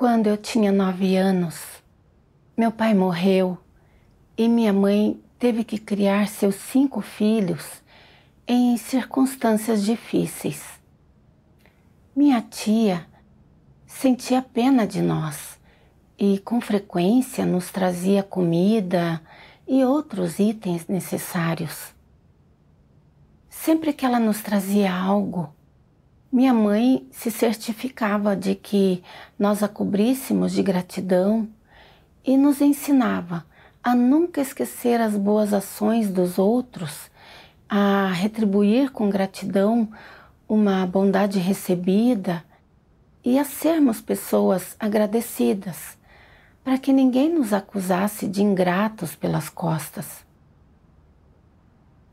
Quando eu tinha nove anos, meu pai morreu e minha mãe teve que criar seus cinco filhos em circunstâncias difíceis. Minha tia sentia pena de nós e, com frequência, nos trazia comida e outros itens necessários. Sempre que ela nos trazia algo, minha mãe se certificava de que nós a cobríssemos de gratidão e nos ensinava a nunca esquecer as boas ações dos outros, a retribuir com gratidão uma bondade recebida e a sermos pessoas agradecidas, para que ninguém nos acusasse de ingratos pelas costas.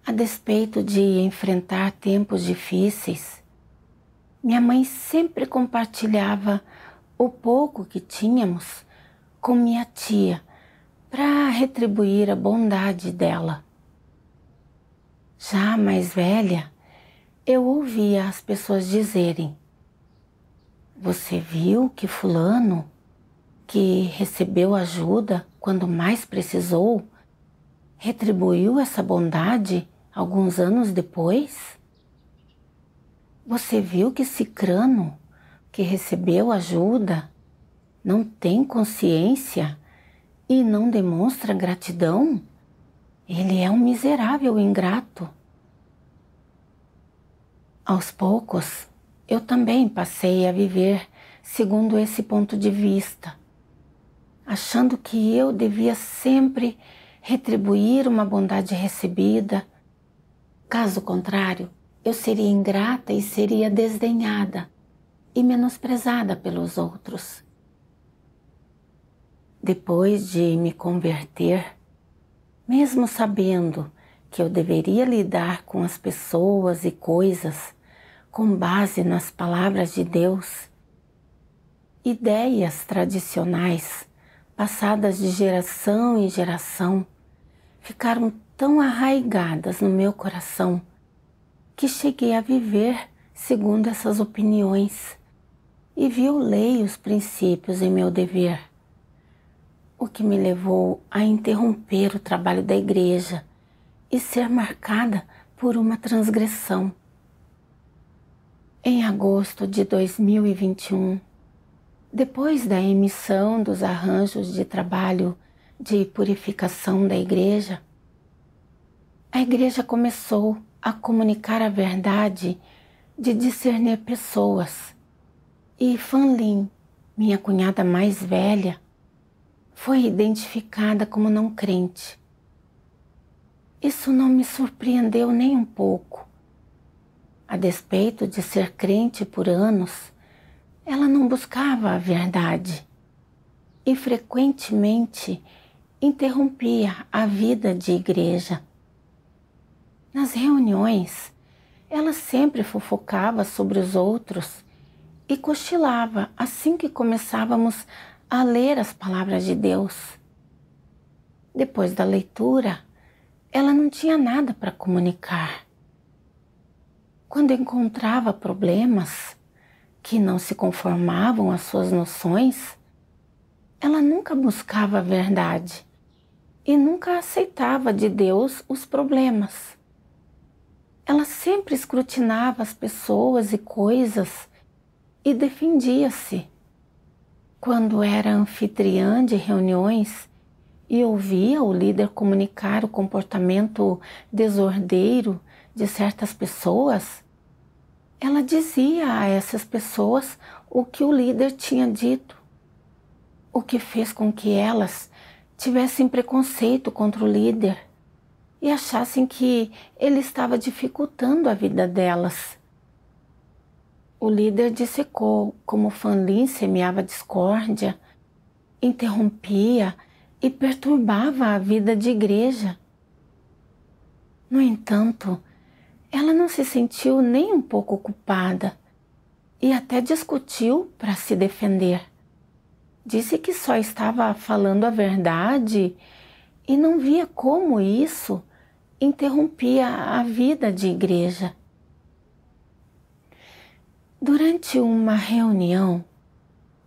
A despeito de enfrentar tempos difíceis, minha mãe sempre compartilhava o pouco que tínhamos com minha tia para retribuir a bondade dela. Já mais velha, eu ouvia as pessoas dizerem: Você viu que Fulano, que recebeu ajuda quando mais precisou, retribuiu essa bondade alguns anos depois? Você viu que esse crano que recebeu ajuda não tem consciência e não demonstra gratidão? Ele é um miserável ingrato. Aos poucos, eu também passei a viver segundo esse ponto de vista, achando que eu devia sempre retribuir uma bondade recebida. Caso contrário, eu seria ingrata e seria desdenhada e menosprezada pelos outros. Depois de me converter, mesmo sabendo que eu deveria lidar com as pessoas e coisas com base nas palavras de Deus, ideias tradicionais passadas de geração em geração ficaram tão arraigadas no meu coração que cheguei a viver segundo essas opiniões e violei os princípios em meu dever, o que me levou a interromper o trabalho da igreja e ser marcada por uma transgressão. Em agosto de 2021, depois da emissão dos arranjos de trabalho de purificação da igreja, a igreja começou a comunicar a verdade de discernir pessoas. E Fanlin, minha cunhada mais velha, foi identificada como não crente. Isso não me surpreendeu nem um pouco. A despeito de ser crente por anos, ela não buscava a verdade e frequentemente interrompia a vida de igreja. Nas reuniões, ela sempre fofocava sobre os outros e cochilava assim que começávamos a ler as palavras de Deus. Depois da leitura, ela não tinha nada para comunicar. Quando encontrava problemas que não se conformavam às suas noções, ela nunca buscava a verdade e nunca aceitava de Deus os problemas. Ela sempre escrutinava as pessoas e coisas e defendia-se. Quando era anfitriã de reuniões e ouvia o líder comunicar o comportamento desordeiro de certas pessoas, ela dizia a essas pessoas o que o líder tinha dito, o que fez com que elas tivessem preconceito contra o líder e achassem que ele estava dificultando a vida delas. O líder dissecou como Fanlin semeava discórdia, interrompia e perturbava a vida de igreja. No entanto, ela não se sentiu nem um pouco culpada e até discutiu para se defender. Disse que só estava falando a verdade e não via como isso interrompia a vida de igreja. Durante uma reunião,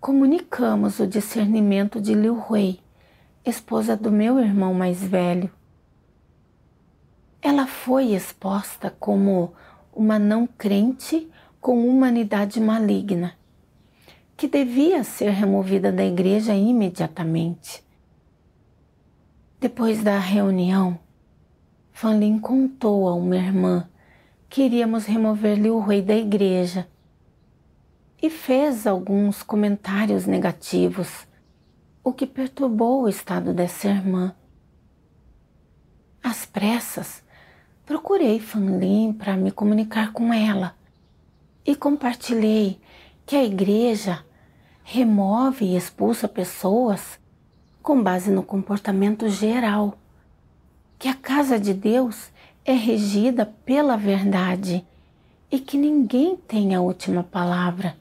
comunicamos o discernimento de Liu Hui, esposa do meu irmão mais velho. Ela foi exposta como uma não crente com humanidade maligna, que devia ser removida da igreja imediatamente. Depois da reunião, Fanlin contou a uma irmã. que Queríamos remover-lhe o rei da igreja. E fez alguns comentários negativos, o que perturbou o estado dessa irmã. Às pressas, procurei Fanlin para me comunicar com ela e compartilhei que a igreja remove e expulsa pessoas com base no comportamento geral que a casa de Deus é regida pela verdade e que ninguém tem a última palavra.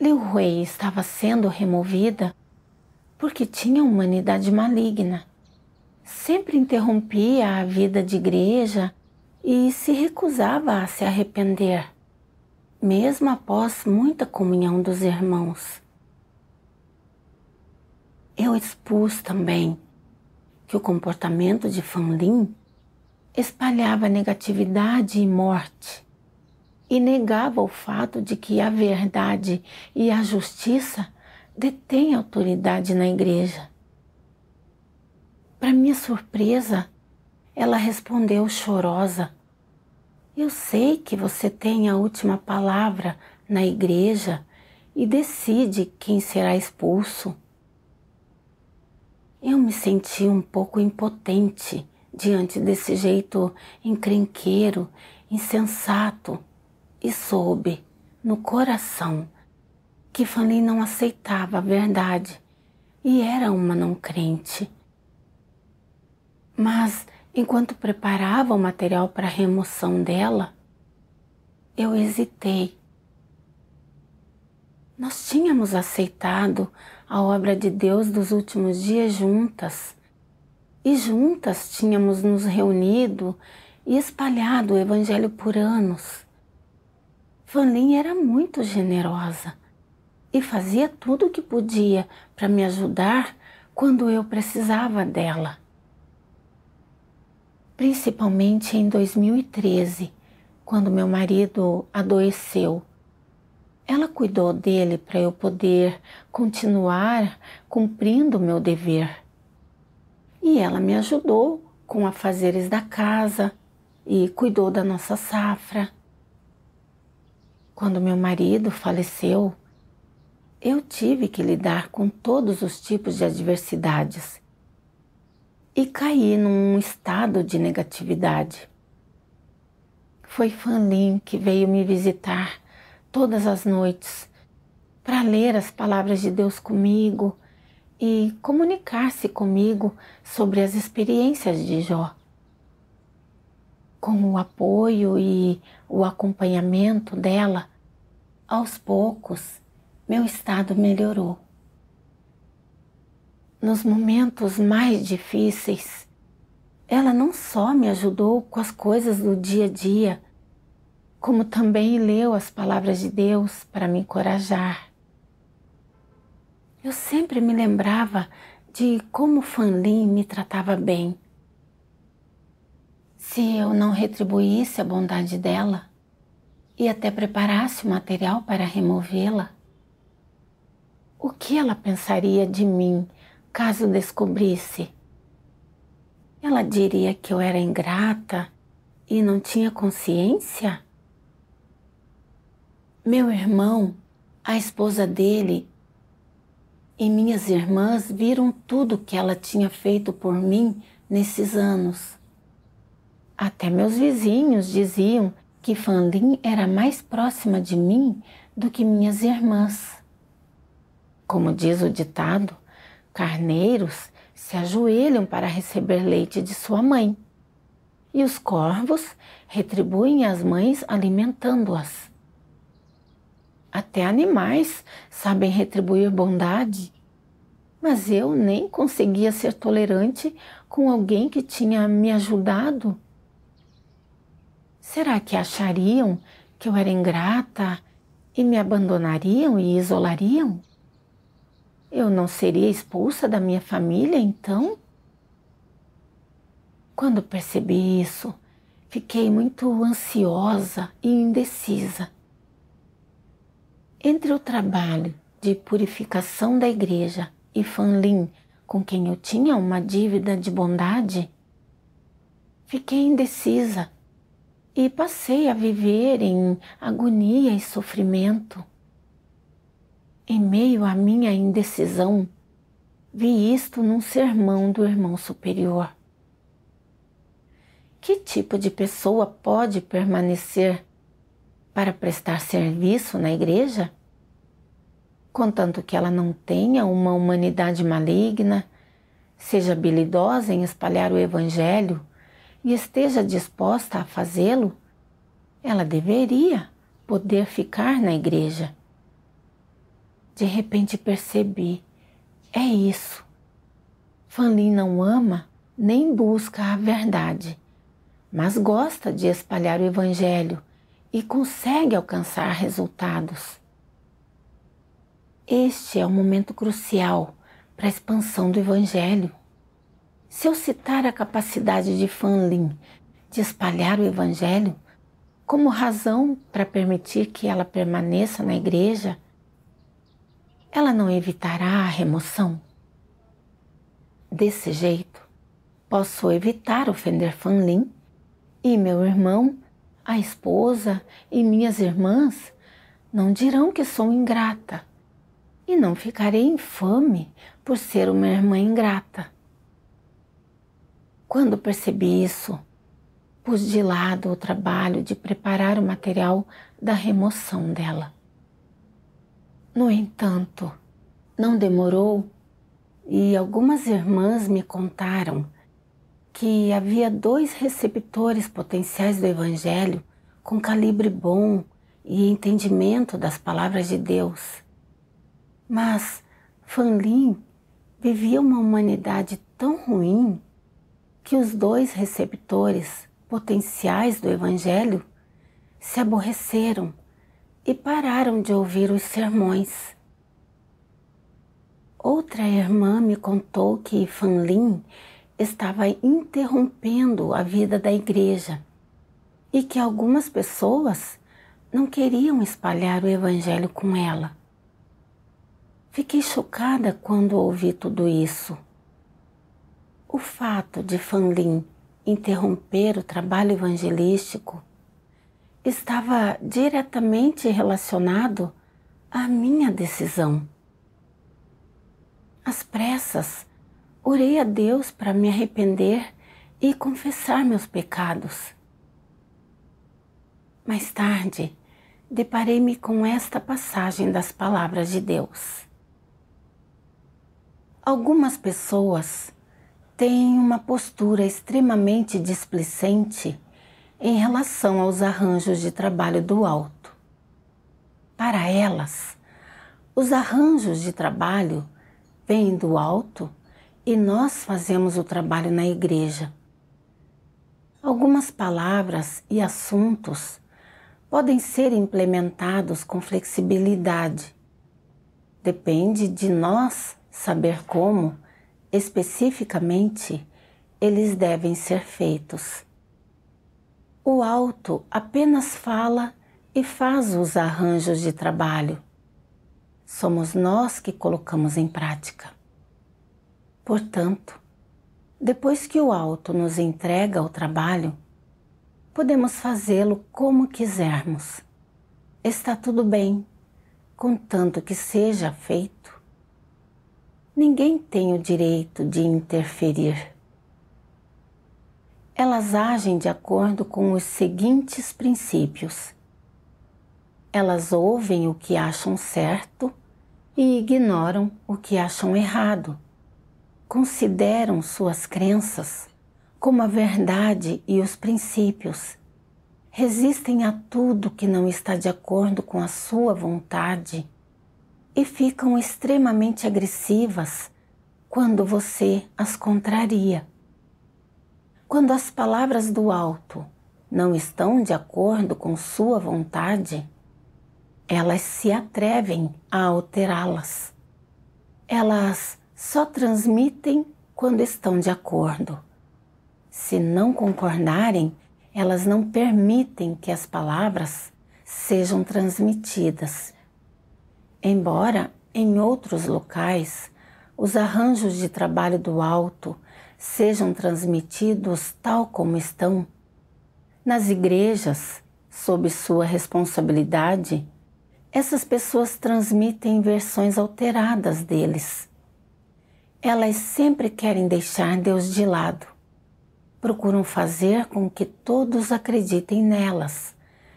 Liu Hui estava sendo removida porque tinha humanidade maligna. Sempre interrompia a vida de igreja e se recusava a se arrepender, mesmo após muita comunhão dos irmãos. Eu expus também que o comportamento de Fanlin espalhava negatividade e morte e negava o fato de que a verdade e a justiça detêm autoridade na igreja. Para minha surpresa, ela respondeu chorosa: Eu sei que você tem a última palavra na igreja e decide quem será expulso. Eu me senti um pouco impotente diante desse jeito encrenqueiro, insensato e soube, no coração, que Fanny não aceitava a verdade e era uma não crente. Mas, enquanto preparava o material para a remoção dela, eu hesitei. Nós tínhamos aceitado a obra de Deus dos últimos dias juntas. E juntas tínhamos nos reunido e espalhado o Evangelho por anos. Fanlin era muito generosa e fazia tudo o que podia para me ajudar quando eu precisava dela. Principalmente em 2013, quando meu marido adoeceu ela cuidou dele para eu poder continuar cumprindo o meu dever. E ela me ajudou com afazeres da casa e cuidou da nossa safra. Quando meu marido faleceu, eu tive que lidar com todos os tipos de adversidades e caí num estado de negatividade. Foi Fanlin que veio me visitar todas as noites para ler as palavras de Deus comigo e comunicar-se comigo sobre as experiências de Jó. Com o apoio e o acompanhamento dela, aos poucos meu estado melhorou. Nos momentos mais difíceis, ela não só me ajudou com as coisas do dia a dia, como também leu as palavras de Deus para me encorajar. Eu sempre me lembrava de como Fanlin me tratava bem. Se eu não retribuísse a bondade dela e até preparasse o material para removê-la, o que ela pensaria de mim caso descobrisse? Ela diria que eu era ingrata e não tinha consciência? Meu irmão, a esposa dele e minhas irmãs viram tudo que ela tinha feito por mim nesses anos. Até meus vizinhos diziam que Fanlin era mais próxima de mim do que minhas irmãs. Como diz o ditado, carneiros se ajoelham para receber leite de sua mãe, e os corvos retribuem as mães alimentando-as. Até animais sabem retribuir bondade. Mas eu nem conseguia ser tolerante com alguém que tinha me ajudado. Será que achariam que eu era ingrata e me abandonariam e isolariam? Eu não seria expulsa da minha família então? Quando percebi isso, fiquei muito ansiosa e indecisa. Entre o trabalho de purificação da igreja e Fanlin, com quem eu tinha uma dívida de bondade, fiquei indecisa e passei a viver em agonia e sofrimento. Em meio à minha indecisão, vi isto num sermão do irmão superior. Que tipo de pessoa pode permanecer para prestar serviço na igreja, contanto que ela não tenha uma humanidade maligna, seja habilidosa em espalhar o evangelho e esteja disposta a fazê-lo, ela deveria poder ficar na igreja. De repente percebi, é isso. Fanlin não ama nem busca a verdade, mas gosta de espalhar o evangelho e consegue alcançar resultados. Este é o momento crucial para a expansão do Evangelho. Se eu citar a capacidade de Fanlin de espalhar o Evangelho como razão para permitir que ela permaneça na igreja, ela não evitará a remoção. Desse jeito, posso evitar ofender Fanlin e meu irmão a esposa e minhas irmãs, não dirão que sou ingrata, e não ficarei infame por ser uma irmã ingrata. Quando percebi isso, pus de lado o trabalho de preparar o material da remoção dela. No entanto, não demorou e algumas irmãs me contaram que havia dois receptores potenciais do Evangelho com calibre bom e entendimento das palavras de Deus. Mas Fanlin vivia uma humanidade tão ruim que os dois receptores potenciais do Evangelho se aborreceram e pararam de ouvir os sermões. Outra irmã me contou que Fanlin estava interrompendo a vida da igreja e que algumas pessoas não queriam espalhar o evangelho com ela. Fiquei chocada quando ouvi tudo isso. O fato de Fanlin interromper o trabalho evangelístico estava diretamente relacionado à minha decisão. As pressas orei a Deus para me arrepender e confessar meus pecados. Mais tarde, deparei-me com esta passagem das palavras de Deus. Algumas pessoas têm uma postura extremamente displicente em relação aos arranjos de trabalho do alto. Para elas, os arranjos de trabalho vêm do alto e nós fazemos o trabalho na igreja. Algumas palavras e assuntos podem ser implementados com flexibilidade. Depende de nós saber como, especificamente, eles devem ser feitos. O alto apenas fala e faz os arranjos de trabalho. Somos nós que colocamos em prática. Portanto, depois que o alto nos entrega o trabalho, podemos fazê-lo como quisermos. Está tudo bem, contanto que seja feito. Ninguém tem o direito de interferir. Elas agem de acordo com os seguintes princípios. Elas ouvem o que acham certo e ignoram o que acham errado consideram suas crenças como a verdade e os princípios, resistem a tudo que não está de acordo com a sua vontade e ficam extremamente agressivas quando você as contraria. Quando as palavras do alto não estão de acordo com sua vontade, elas se atrevem a alterá-las. Elas só transmitem quando estão de acordo. Se não concordarem, elas não permitem que as palavras sejam transmitidas. Embora em outros locais os arranjos de trabalho do alto sejam transmitidos tal como estão, nas igrejas, sob sua responsabilidade, essas pessoas transmitem versões alteradas deles elas sempre querem deixar Deus de lado. Procuram fazer com que todos acreditem nelas,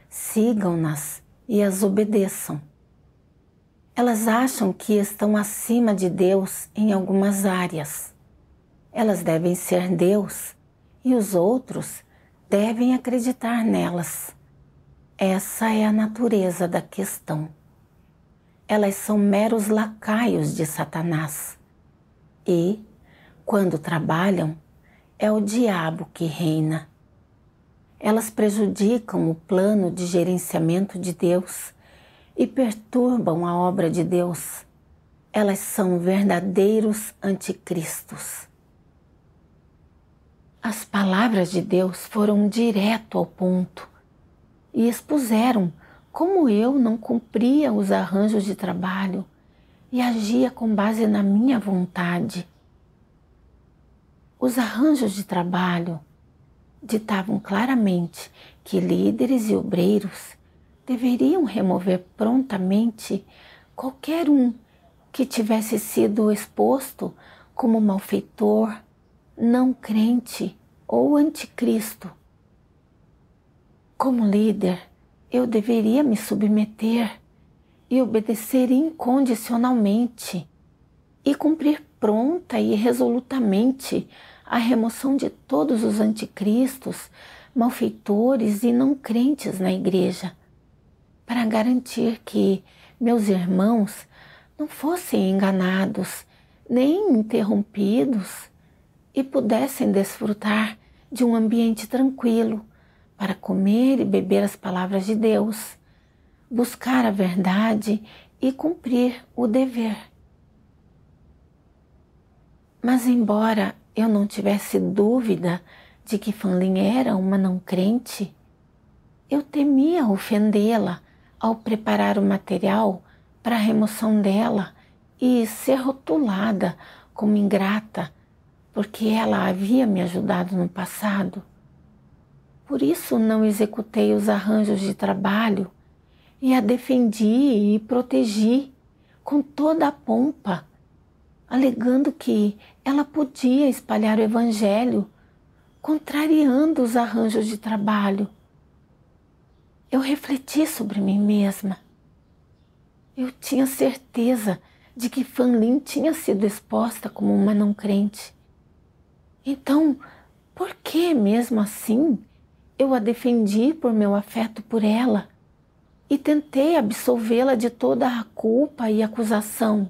sigam-nas e as obedeçam. Elas acham que estão acima de Deus em algumas áreas. Elas devem ser Deus e os outros devem acreditar nelas. Essa é a natureza da questão. Elas são meros lacaios de Satanás e, quando trabalham, é o diabo que reina. Elas prejudicam o plano de gerenciamento de Deus e perturbam a obra de Deus. Elas são verdadeiros anticristos. As palavras de Deus foram direto ao ponto e expuseram como eu não cumpria os arranjos de trabalho e agia com base na minha vontade. Os arranjos de trabalho ditavam claramente que líderes e obreiros deveriam remover prontamente qualquer um que tivesse sido exposto como malfeitor, não crente ou anticristo. Como líder, eu deveria me submeter e obedecer incondicionalmente e cumprir pronta e resolutamente a remoção de todos os anticristos, malfeitores e não crentes na igreja, para garantir que meus irmãos não fossem enganados nem interrompidos e pudessem desfrutar de um ambiente tranquilo para comer e beber as palavras de Deus buscar a verdade e cumprir o dever. Mas, embora eu não tivesse dúvida de que Fanlin era uma não crente, eu temia ofendê-la ao preparar o material para a remoção dela e ser rotulada como ingrata, porque ela havia me ajudado no passado. Por isso não executei os arranjos de trabalho e a defendi e protegi com toda a pompa, alegando que ela podia espalhar o Evangelho, contrariando os arranjos de trabalho. Eu refleti sobre mim mesma. Eu tinha certeza de que Fanlin tinha sido exposta como uma não crente. Então, por que mesmo assim eu a defendi por meu afeto por ela? e tentei absolvê-la de toda a culpa e acusação.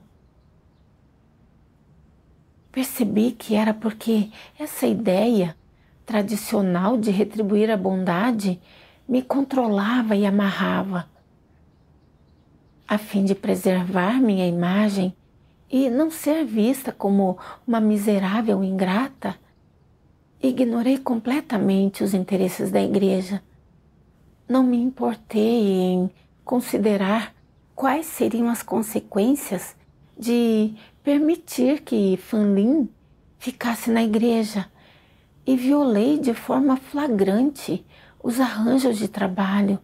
Percebi que era porque essa ideia tradicional de retribuir a bondade me controlava e amarrava, a fim de preservar minha imagem e não ser vista como uma miserável ingrata. Ignorei completamente os interesses da igreja não me importei em considerar quais seriam as consequências de permitir que Fanlin ficasse na igreja e violei de forma flagrante os arranjos de trabalho.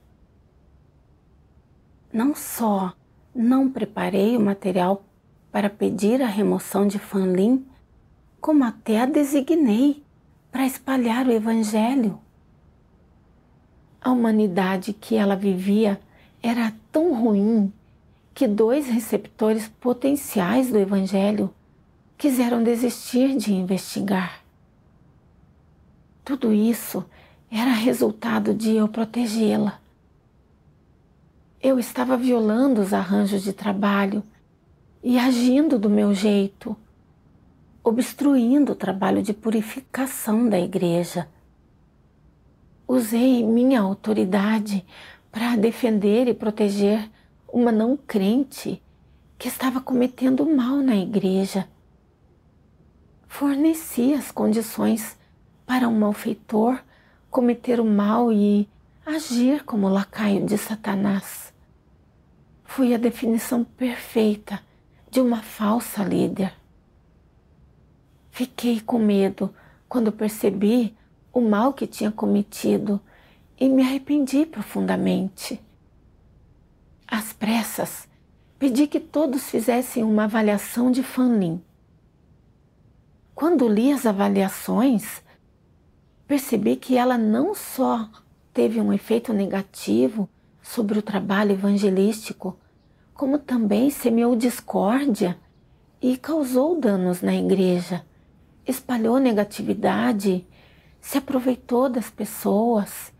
Não só não preparei o material para pedir a remoção de Fanlin, como até a designei para espalhar o evangelho. A humanidade que ela vivia era tão ruim que dois receptores potenciais do Evangelho quiseram desistir de investigar. Tudo isso era resultado de eu protegê-la. Eu estava violando os arranjos de trabalho e agindo do meu jeito, obstruindo o trabalho de purificação da igreja usei minha autoridade para defender e proteger uma não crente que estava cometendo mal na igreja. Forneci as condições para um malfeitor cometer o mal e agir como lacaio de Satanás. Fui a definição perfeita de uma falsa líder. Fiquei com medo quando percebi o mal que tinha cometido e me arrependi profundamente. Às pressas, pedi que todos fizessem uma avaliação de Fanlin. Quando li as avaliações, percebi que ela não só teve um efeito negativo sobre o trabalho evangelístico, como também semeou discórdia e causou danos na igreja, espalhou negatividade se aproveitou das pessoas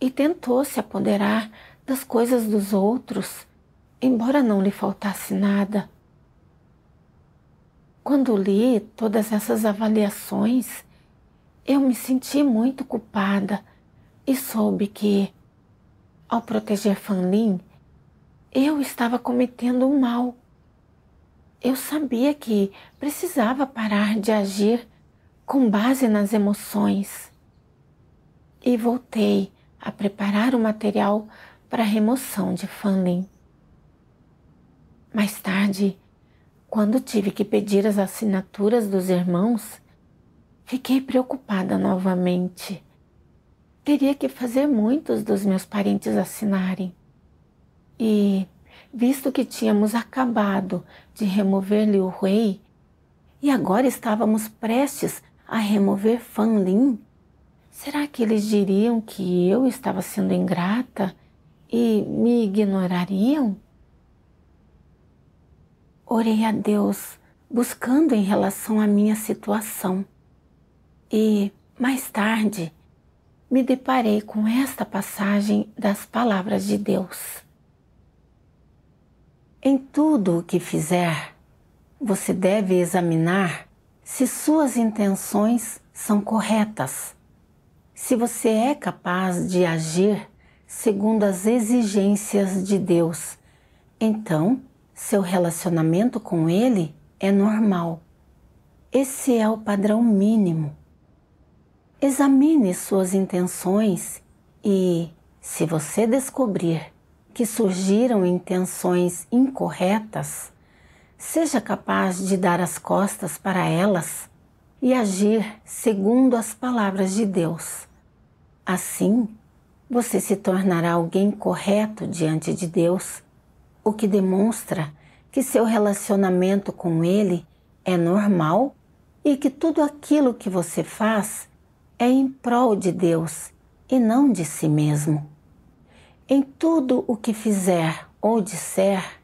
e tentou se apoderar das coisas dos outros, embora não lhe faltasse nada. Quando li todas essas avaliações, eu me senti muito culpada e soube que, ao proteger Fanlin, eu estava cometendo um mal. Eu sabia que precisava parar de agir com base nas emoções e voltei a preparar o material para a remoção de funding. Mais tarde, quando tive que pedir as assinaturas dos irmãos, fiquei preocupada novamente. Teria que fazer muitos dos meus parentes assinarem. E, visto que tínhamos acabado de remover Liu Hui e agora estávamos prestes a remover Fan Lin? Será que eles diriam que eu estava sendo ingrata e me ignorariam? Orei a Deus, buscando em relação à minha situação. E, mais tarde, me deparei com esta passagem das palavras de Deus. Em tudo o que fizer, você deve examinar se suas intenções são corretas, se você é capaz de agir segundo as exigências de Deus, então seu relacionamento com Ele é normal. Esse é o padrão mínimo. Examine suas intenções e, se você descobrir que surgiram intenções incorretas, seja capaz de dar as costas para elas e agir segundo as palavras de Deus. Assim, você se tornará alguém correto diante de Deus, o que demonstra que seu relacionamento com Ele é normal e que tudo aquilo que você faz é em prol de Deus e não de si mesmo. Em tudo o que fizer ou disser,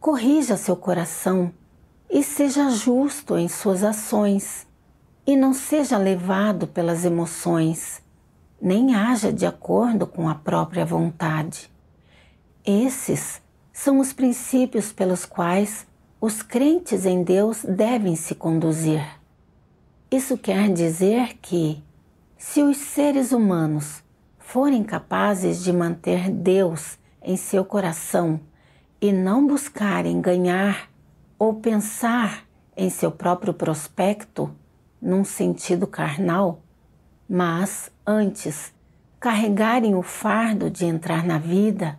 Corrija seu coração e seja justo em suas ações, e não seja levado pelas emoções, nem haja de acordo com a própria vontade. Esses são os princípios pelos quais os crentes em Deus devem se conduzir. Isso quer dizer que, se os seres humanos forem capazes de manter Deus em seu coração e não buscarem ganhar ou pensar em seu próprio prospecto num sentido carnal, mas antes carregarem o fardo de entrar na vida,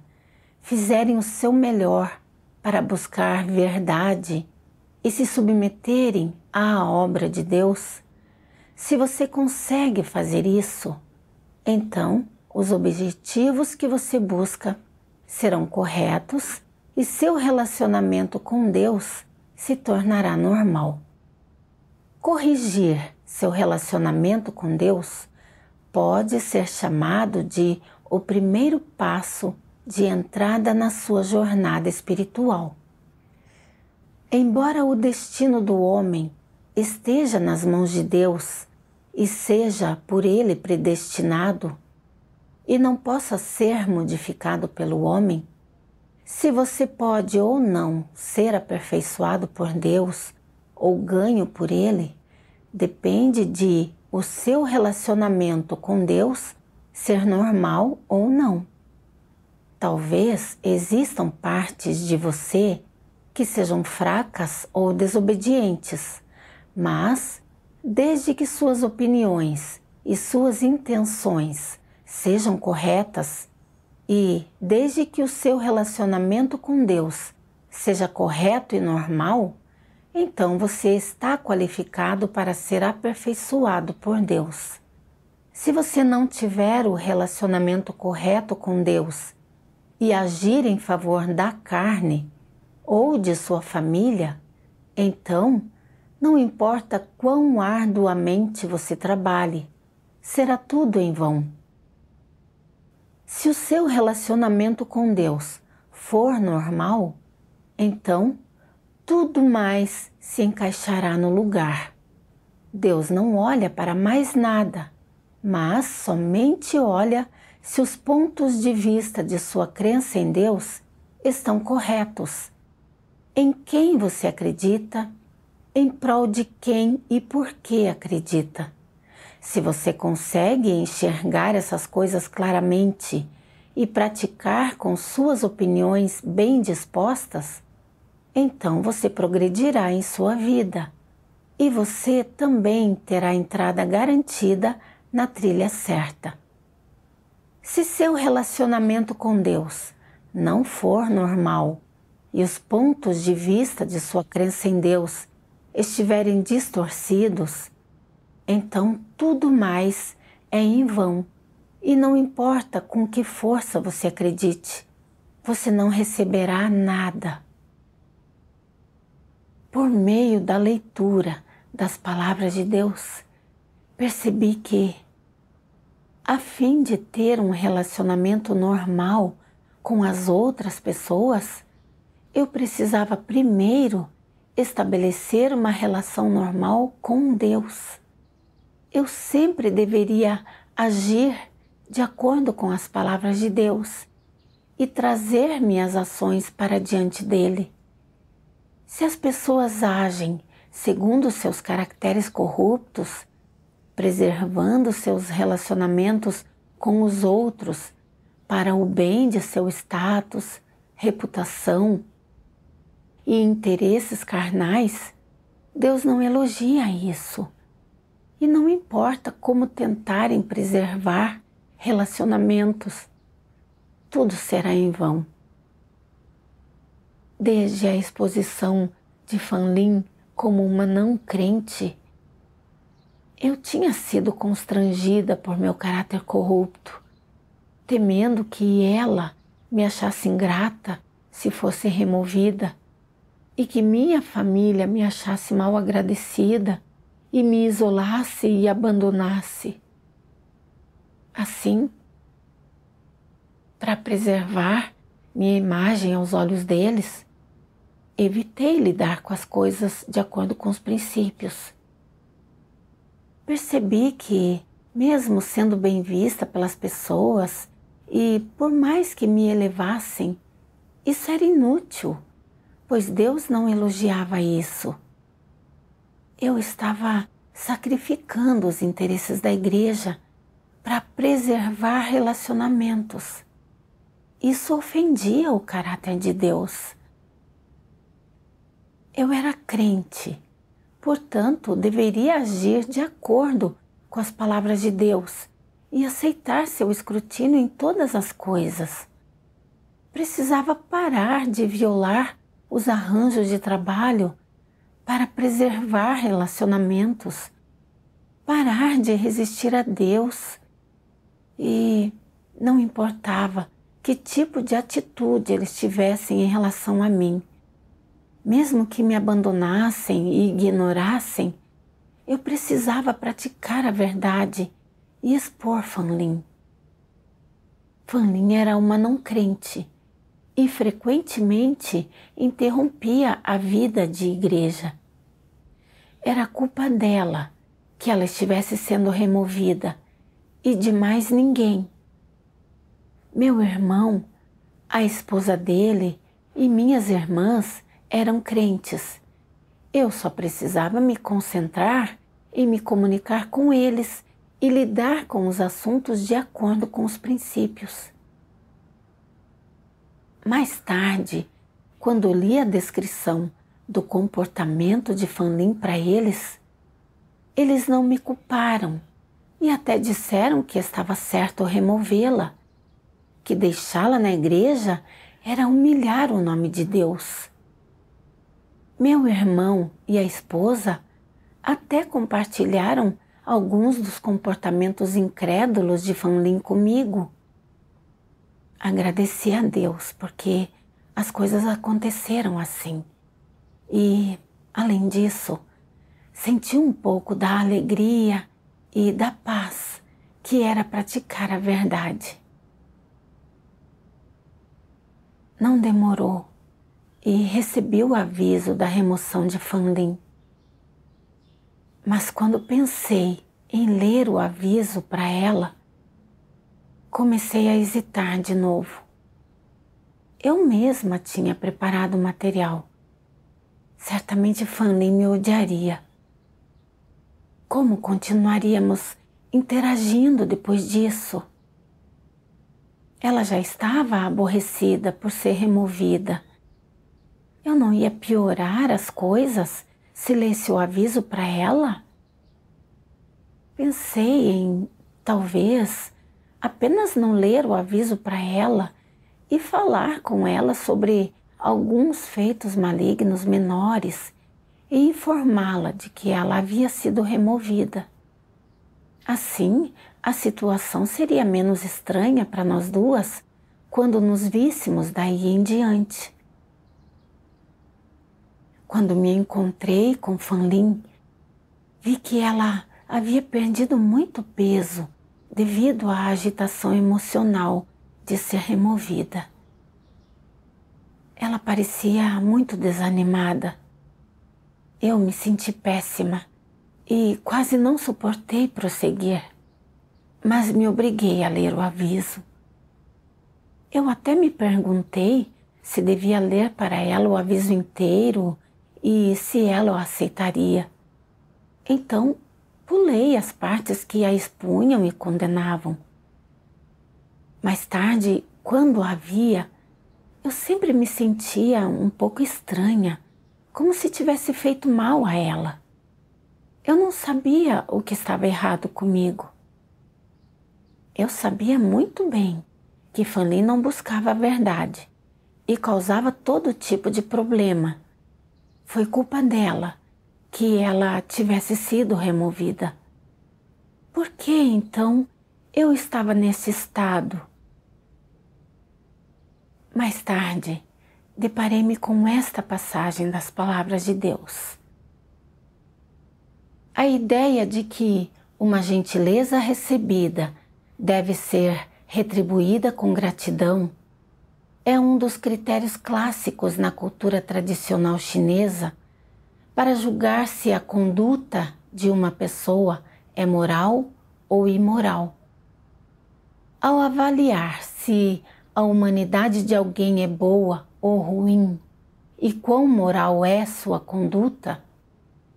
fizerem o seu melhor para buscar verdade e se submeterem à obra de Deus. Se você consegue fazer isso, então os objetivos que você busca serão corretos e seu relacionamento com Deus se tornará normal. Corrigir seu relacionamento com Deus pode ser chamado de o primeiro passo de entrada na sua jornada espiritual. Embora o destino do homem esteja nas mãos de Deus e seja por ele predestinado, e não possa ser modificado pelo homem, se você pode ou não ser aperfeiçoado por Deus ou ganho por Ele, depende de o seu relacionamento com Deus ser normal ou não. Talvez existam partes de você que sejam fracas ou desobedientes, mas desde que suas opiniões e suas intenções sejam corretas, e, desde que o seu relacionamento com Deus seja correto e normal, então você está qualificado para ser aperfeiçoado por Deus. Se você não tiver o relacionamento correto com Deus e agir em favor da carne ou de sua família, então, não importa quão arduamente você trabalhe, será tudo em vão. Se o seu relacionamento com Deus for normal, então tudo mais se encaixará no lugar. Deus não olha para mais nada, mas somente olha se os pontos de vista de sua crença em Deus estão corretos. Em quem você acredita, em prol de quem e por que acredita. Se você consegue enxergar essas coisas claramente e praticar com suas opiniões bem dispostas, então você progredirá em sua vida e você também terá entrada garantida na trilha certa. Se seu relacionamento com Deus não for normal e os pontos de vista de sua crença em Deus estiverem distorcidos, então tudo mais é em vão. E não importa com que força você acredite, você não receberá nada. Por meio da leitura das palavras de Deus, percebi que, a fim de ter um relacionamento normal com as outras pessoas, eu precisava primeiro estabelecer uma relação normal com Deus eu sempre deveria agir de acordo com as palavras de Deus e trazer minhas ações para diante dele. Se as pessoas agem segundo seus caracteres corruptos, preservando seus relacionamentos com os outros para o bem de seu status, reputação e interesses carnais, Deus não elogia isso. E não importa como tentarem preservar relacionamentos, tudo será em vão. Desde a exposição de Fanlin como uma não crente, eu tinha sido constrangida por meu caráter corrupto, temendo que ela me achasse ingrata se fosse removida e que minha família me achasse mal agradecida e me isolasse e abandonasse. Assim, para preservar minha imagem aos olhos deles, evitei lidar com as coisas de acordo com os princípios. Percebi que, mesmo sendo bem vista pelas pessoas, e por mais que me elevassem, isso era inútil, pois Deus não elogiava isso eu estava sacrificando os interesses da igreja para preservar relacionamentos. Isso ofendia o caráter de Deus. Eu era crente, portanto, deveria agir de acordo com as palavras de Deus e aceitar seu escrutínio em todas as coisas. Precisava parar de violar os arranjos de trabalho para preservar relacionamentos, parar de resistir a Deus. E não importava que tipo de atitude eles tivessem em relação a mim. Mesmo que me abandonassem e ignorassem, eu precisava praticar a verdade e expor Fanlin. Fanlin era uma não crente e frequentemente interrompia a vida de igreja. Era culpa dela que ela estivesse sendo removida e de mais ninguém. Meu irmão, a esposa dele e minhas irmãs eram crentes. Eu só precisava me concentrar e me comunicar com eles e lidar com os assuntos de acordo com os princípios. Mais tarde, quando li a descrição do comportamento de Fanlin para eles, eles não me culparam e até disseram que estava certo removê-la, que deixá-la na igreja era humilhar o nome de Deus. Meu irmão e a esposa até compartilharam alguns dos comportamentos incrédulos de Fanlin comigo agradecer a Deus porque as coisas aconteceram assim. E, além disso, senti um pouco da alegria e da paz que era praticar a verdade. Não demorou e recebi o aviso da remoção de Fandim. Mas quando pensei em ler o aviso para ela, comecei a hesitar de novo. Eu mesma tinha preparado o material. Certamente Fanny me odiaria. Como continuaríamos interagindo depois disso? Ela já estava aborrecida por ser removida. Eu não ia piorar as coisas se lesse o aviso para ela? Pensei em, talvez, apenas não ler o aviso para ela e falar com ela sobre alguns feitos malignos menores e informá-la de que ela havia sido removida. Assim, a situação seria menos estranha para nós duas quando nos víssemos daí em diante. Quando me encontrei com Fanlin, vi que ela havia perdido muito peso devido à agitação emocional de ser removida. Ela parecia muito desanimada. Eu me senti péssima e quase não suportei prosseguir, mas me obriguei a ler o aviso. Eu até me perguntei se devia ler para ela o aviso inteiro e se ela o aceitaria. Então Pulei as partes que a expunham e condenavam. Mais tarde, quando a via, eu sempre me sentia um pouco estranha, como se tivesse feito mal a ela. Eu não sabia o que estava errado comigo. Eu sabia muito bem que Fanny não buscava a verdade e causava todo tipo de problema. Foi culpa dela que ela tivesse sido removida. Por que então eu estava nesse estado? Mais tarde, deparei-me com esta passagem das palavras de Deus. A ideia de que uma gentileza recebida deve ser retribuída com gratidão é um dos critérios clássicos na cultura tradicional chinesa para julgar se a conduta de uma pessoa é moral ou imoral. Ao avaliar se a humanidade de alguém é boa ou ruim e quão moral é sua conduta,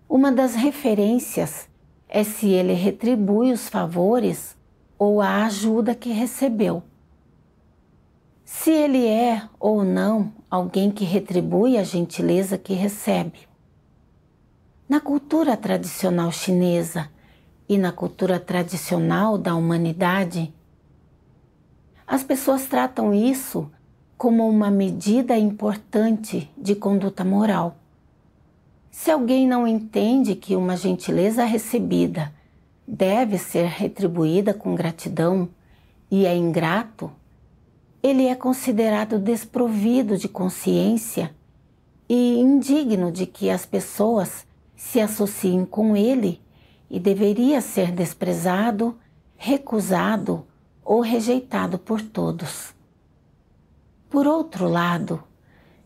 uma das referências é se ele retribui os favores ou a ajuda que recebeu. Se ele é ou não alguém que retribui a gentileza que recebe. Na cultura tradicional chinesa e na cultura tradicional da humanidade, as pessoas tratam isso como uma medida importante de conduta moral. Se alguém não entende que uma gentileza recebida deve ser retribuída com gratidão e é ingrato, ele é considerado desprovido de consciência e indigno de que as pessoas se associem com ele e deveria ser desprezado, recusado ou rejeitado por todos. Por outro lado,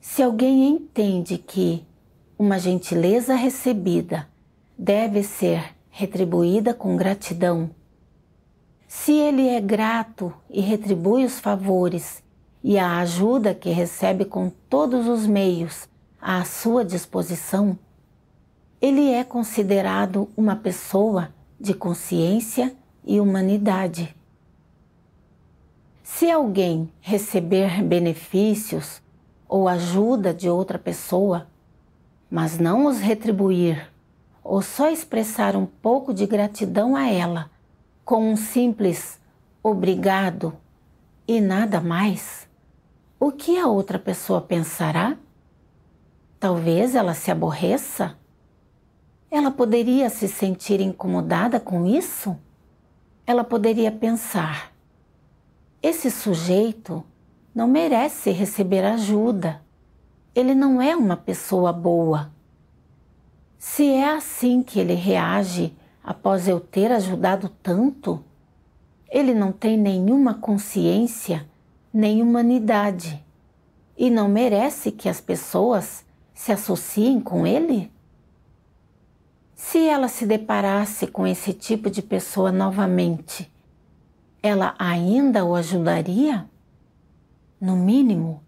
se alguém entende que uma gentileza recebida deve ser retribuída com gratidão, se ele é grato e retribui os favores e a ajuda que recebe com todos os meios à sua disposição, ele é considerado uma pessoa de consciência e humanidade. Se alguém receber benefícios ou ajuda de outra pessoa, mas não os retribuir, ou só expressar um pouco de gratidão a ela com um simples obrigado e nada mais, o que a outra pessoa pensará? Talvez ela se aborreça ela poderia se sentir incomodada com isso? Ela poderia pensar: esse sujeito não merece receber ajuda. Ele não é uma pessoa boa. Se é assim que ele reage após eu ter ajudado tanto, ele não tem nenhuma consciência nem humanidade e não merece que as pessoas se associem com ele? Se ela se deparasse com esse tipo de pessoa novamente, ela ainda o ajudaria? No mínimo,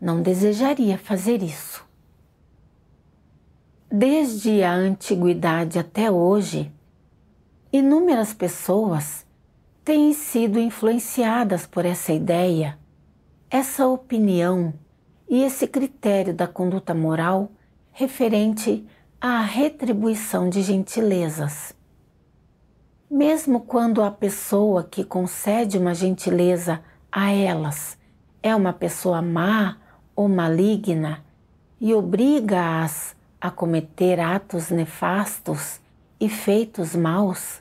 não desejaria fazer isso. Desde a antiguidade até hoje, inúmeras pessoas têm sido influenciadas por essa ideia, essa opinião e esse critério da conduta moral referente a retribuição de gentilezas. Mesmo quando a pessoa que concede uma gentileza a elas é uma pessoa má ou maligna e obriga-as a cometer atos nefastos e feitos maus,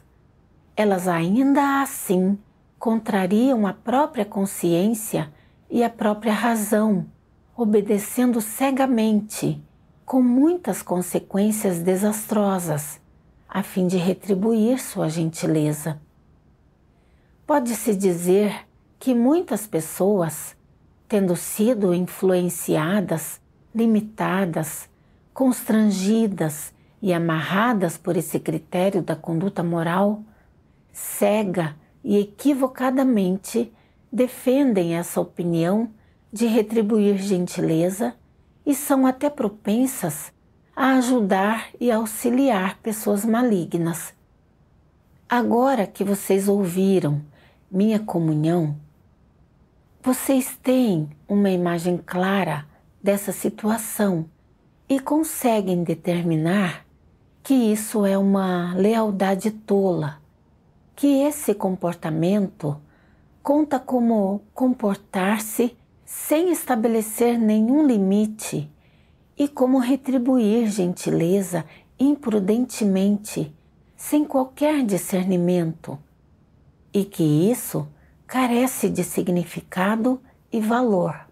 elas ainda assim contrariam a própria consciência e a própria razão, obedecendo cegamente com muitas consequências desastrosas, a fim de retribuir sua gentileza. Pode-se dizer que muitas pessoas, tendo sido influenciadas, limitadas, constrangidas e amarradas por esse critério da conduta moral, cega e equivocadamente defendem essa opinião de retribuir gentileza e são até propensas a ajudar e auxiliar pessoas malignas. Agora que vocês ouviram minha comunhão, vocês têm uma imagem clara dessa situação e conseguem determinar que isso é uma lealdade tola, que esse comportamento conta como comportar-se sem estabelecer nenhum limite, e como retribuir gentileza imprudentemente, sem qualquer discernimento, e que isso carece de significado e valor.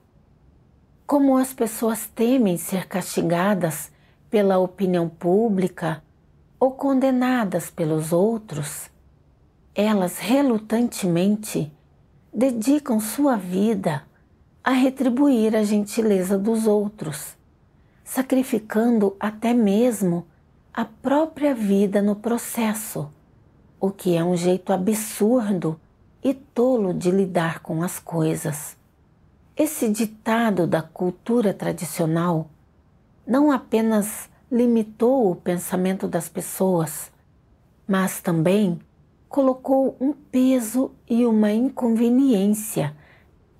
Como as pessoas temem ser castigadas pela opinião pública ou condenadas pelos outros, elas relutantemente dedicam sua vida a retribuir a gentileza dos outros, sacrificando até mesmo a própria vida no processo, o que é um jeito absurdo e tolo de lidar com as coisas. Esse ditado da cultura tradicional não apenas limitou o pensamento das pessoas, mas também colocou um peso e uma inconveniência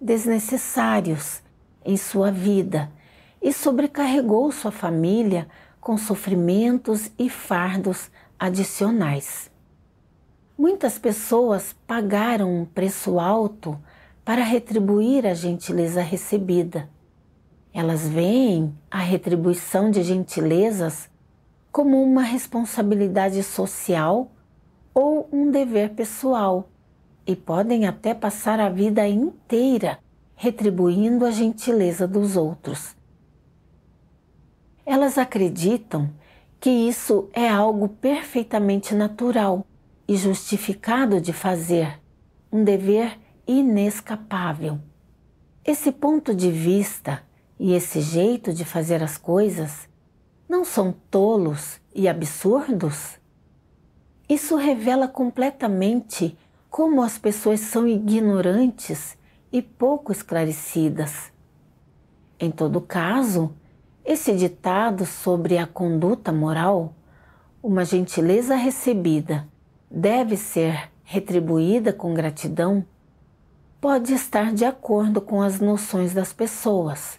desnecessários em sua vida e sobrecarregou sua família com sofrimentos e fardos adicionais. Muitas pessoas pagaram um preço alto para retribuir a gentileza recebida. Elas veem a retribuição de gentilezas como uma responsabilidade social ou um dever pessoal e podem até passar a vida inteira retribuindo a gentileza dos outros. Elas acreditam que isso é algo perfeitamente natural e justificado de fazer, um dever inescapável. Esse ponto de vista e esse jeito de fazer as coisas não são tolos e absurdos? Isso revela completamente como as pessoas são ignorantes e pouco esclarecidas. Em todo caso, esse ditado sobre a conduta moral, uma gentileza recebida deve ser retribuída com gratidão, pode estar de acordo com as noções das pessoas,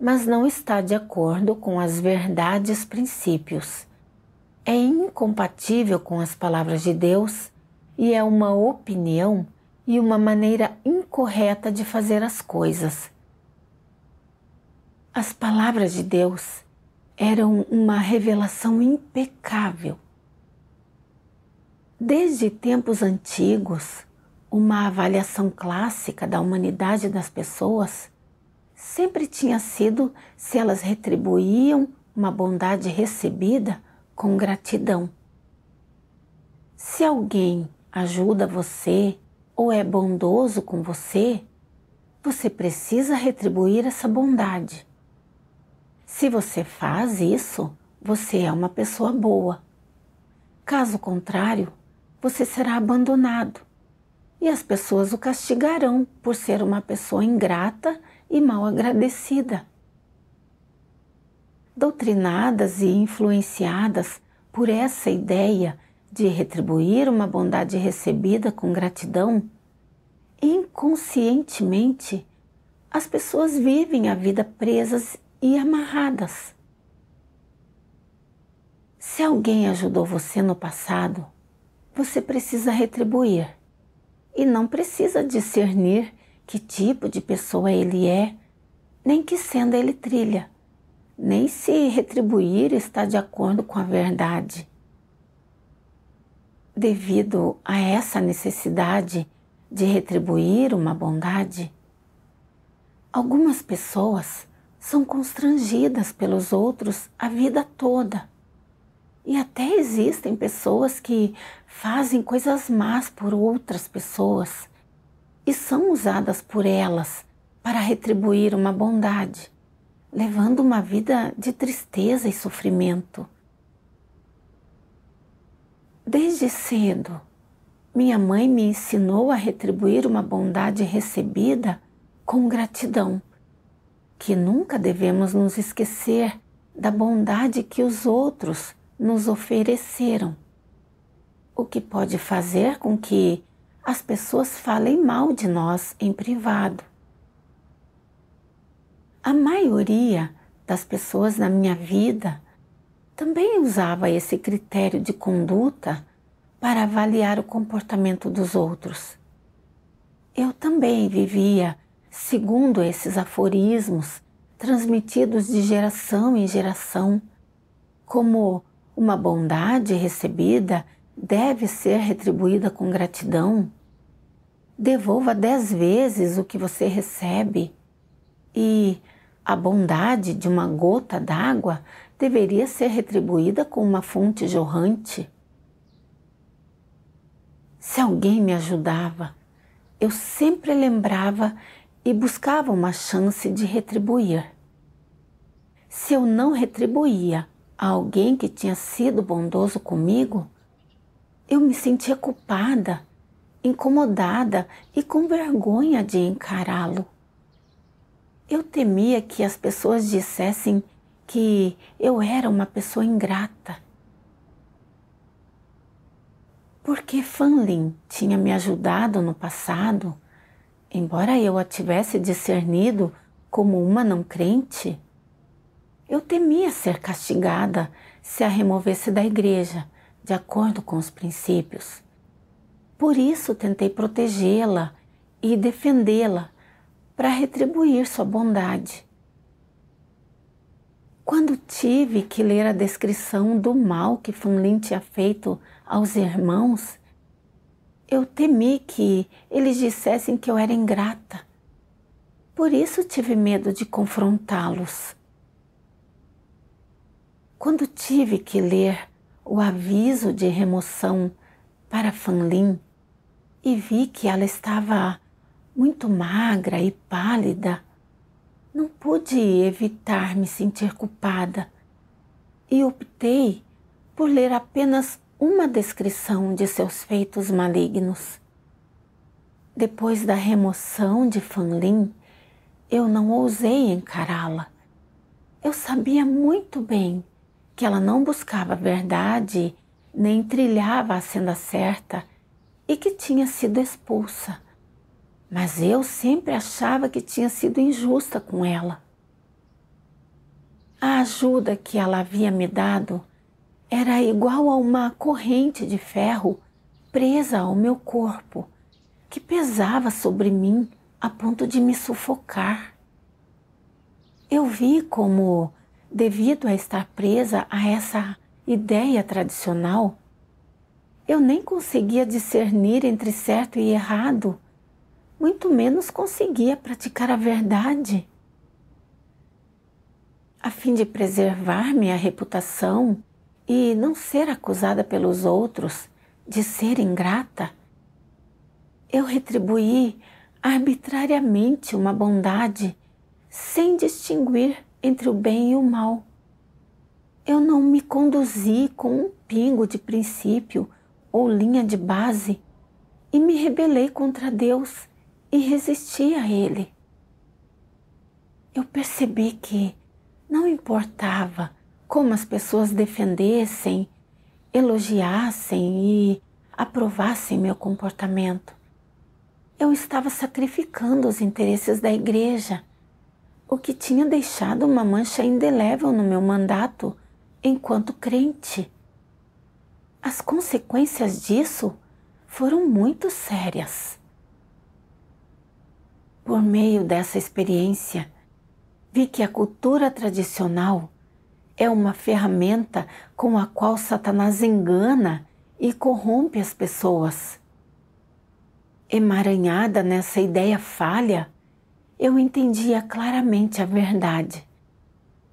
mas não está de acordo com as verdades princípios. É incompatível com as palavras de Deus e é uma opinião e uma maneira incorreta de fazer as coisas. As palavras de Deus eram uma revelação impecável. Desde tempos antigos, uma avaliação clássica da humanidade das pessoas sempre tinha sido se elas retribuíam uma bondade recebida com gratidão. Se alguém ajuda você ou é bondoso com você, você precisa retribuir essa bondade. Se você faz isso, você é uma pessoa boa. Caso contrário, você será abandonado e as pessoas o castigarão por ser uma pessoa ingrata e mal agradecida. Doutrinadas e influenciadas por essa ideia de retribuir uma bondade recebida com gratidão, inconscientemente as pessoas vivem a vida presas e amarradas. Se alguém ajudou você no passado, você precisa retribuir e não precisa discernir que tipo de pessoa ele é, nem que senda ele trilha, nem se retribuir está de acordo com a verdade devido a essa necessidade de retribuir uma bondade, algumas pessoas são constrangidas pelos outros a vida toda. E até existem pessoas que fazem coisas más por outras pessoas e são usadas por elas para retribuir uma bondade, levando uma vida de tristeza e sofrimento. Desde cedo, minha mãe me ensinou a retribuir uma bondade recebida com gratidão, que nunca devemos nos esquecer da bondade que os outros nos ofereceram, o que pode fazer com que as pessoas falem mal de nós em privado. A maioria das pessoas na minha vida também usava esse critério de conduta para avaliar o comportamento dos outros. Eu também vivia segundo esses aforismos transmitidos de geração em geração, como uma bondade recebida deve ser retribuída com gratidão. Devolva dez vezes o que você recebe, e a bondade de uma gota d'água deveria ser retribuída com uma fonte jorrante. Se alguém me ajudava, eu sempre lembrava e buscava uma chance de retribuir. Se eu não retribuía a alguém que tinha sido bondoso comigo, eu me sentia culpada, incomodada e com vergonha de encará-lo. Eu temia que as pessoas dissessem que eu era uma pessoa ingrata. Porque Fanlin tinha me ajudado no passado, embora eu a tivesse discernido como uma não crente, eu temia ser castigada se a removesse da igreja, de acordo com os princípios. Por isso tentei protegê-la e defendê-la para retribuir sua bondade quando tive que ler a descrição do mal que Fanlin tinha feito aos irmãos, eu temi que eles dissessem que eu era ingrata. Por isso tive medo de confrontá-los. Quando tive que ler o aviso de remoção para Fanlin e vi que ela estava muito magra e pálida, não pude evitar me sentir culpada e optei por ler apenas uma descrição de seus feitos malignos. Depois da remoção de Fanlin, eu não ousei encará-la. Eu sabia muito bem que ela não buscava a verdade nem trilhava a senda certa e que tinha sido expulsa mas eu sempre achava que tinha sido injusta com ela. A ajuda que ela havia me dado era igual a uma corrente de ferro presa ao meu corpo, que pesava sobre mim a ponto de me sufocar. Eu vi como, devido a estar presa a essa ideia tradicional, eu nem conseguia discernir entre certo e errado muito menos conseguia praticar a verdade. A fim de preservar minha reputação e não ser acusada pelos outros de ser ingrata, eu retribuí arbitrariamente uma bondade sem distinguir entre o bem e o mal. Eu não me conduzi com um pingo de princípio ou linha de base e me rebelei contra Deus e resisti a ele. Eu percebi que não importava como as pessoas defendessem, elogiassem e aprovassem meu comportamento. Eu estava sacrificando os interesses da igreja, o que tinha deixado uma mancha indelével no meu mandato enquanto crente. As consequências disso foram muito sérias. Por meio dessa experiência, vi que a cultura tradicional é uma ferramenta com a qual Satanás engana e corrompe as pessoas. Emaranhada nessa ideia falha, eu entendia claramente a verdade,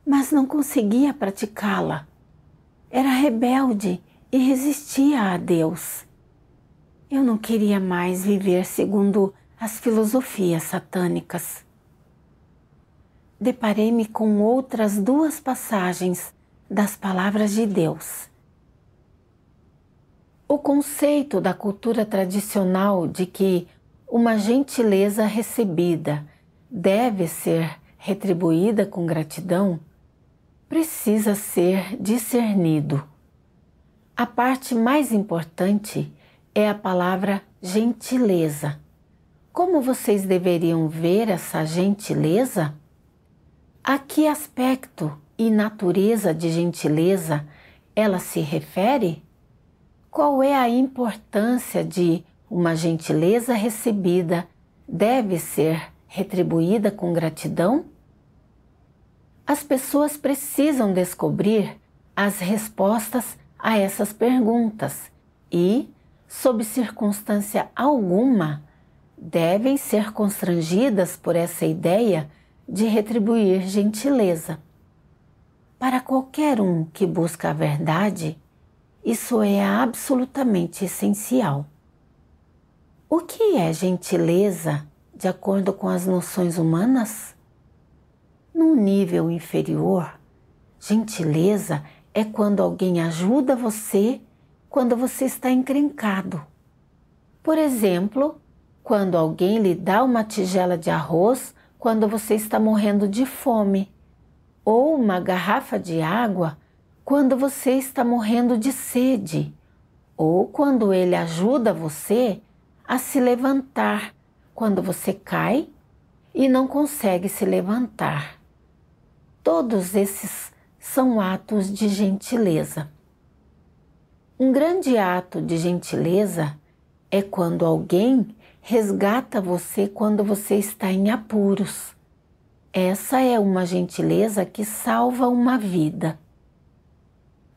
mas não conseguia praticá-la. Era rebelde e resistia a Deus. Eu não queria mais viver segundo as filosofias satânicas. Deparei-me com outras duas passagens das palavras de Deus. O conceito da cultura tradicional de que uma gentileza recebida deve ser retribuída com gratidão precisa ser discernido. A parte mais importante é a palavra gentileza como vocês deveriam ver essa gentileza? A que aspecto e natureza de gentileza ela se refere? Qual é a importância de uma gentileza recebida deve ser retribuída com gratidão? As pessoas precisam descobrir as respostas a essas perguntas e, sob circunstância alguma, devem ser constrangidas por essa ideia de retribuir gentileza. Para qualquer um que busca a verdade, isso é absolutamente essencial. O que é gentileza de acordo com as noções humanas? Num nível inferior, gentileza é quando alguém ajuda você quando você está encrencado. Por exemplo, quando alguém lhe dá uma tigela de arroz quando você está morrendo de fome, ou uma garrafa de água quando você está morrendo de sede, ou quando ele ajuda você a se levantar quando você cai e não consegue se levantar. Todos esses são atos de gentileza. Um grande ato de gentileza é quando alguém resgata você quando você está em apuros. Essa é uma gentileza que salva uma vida.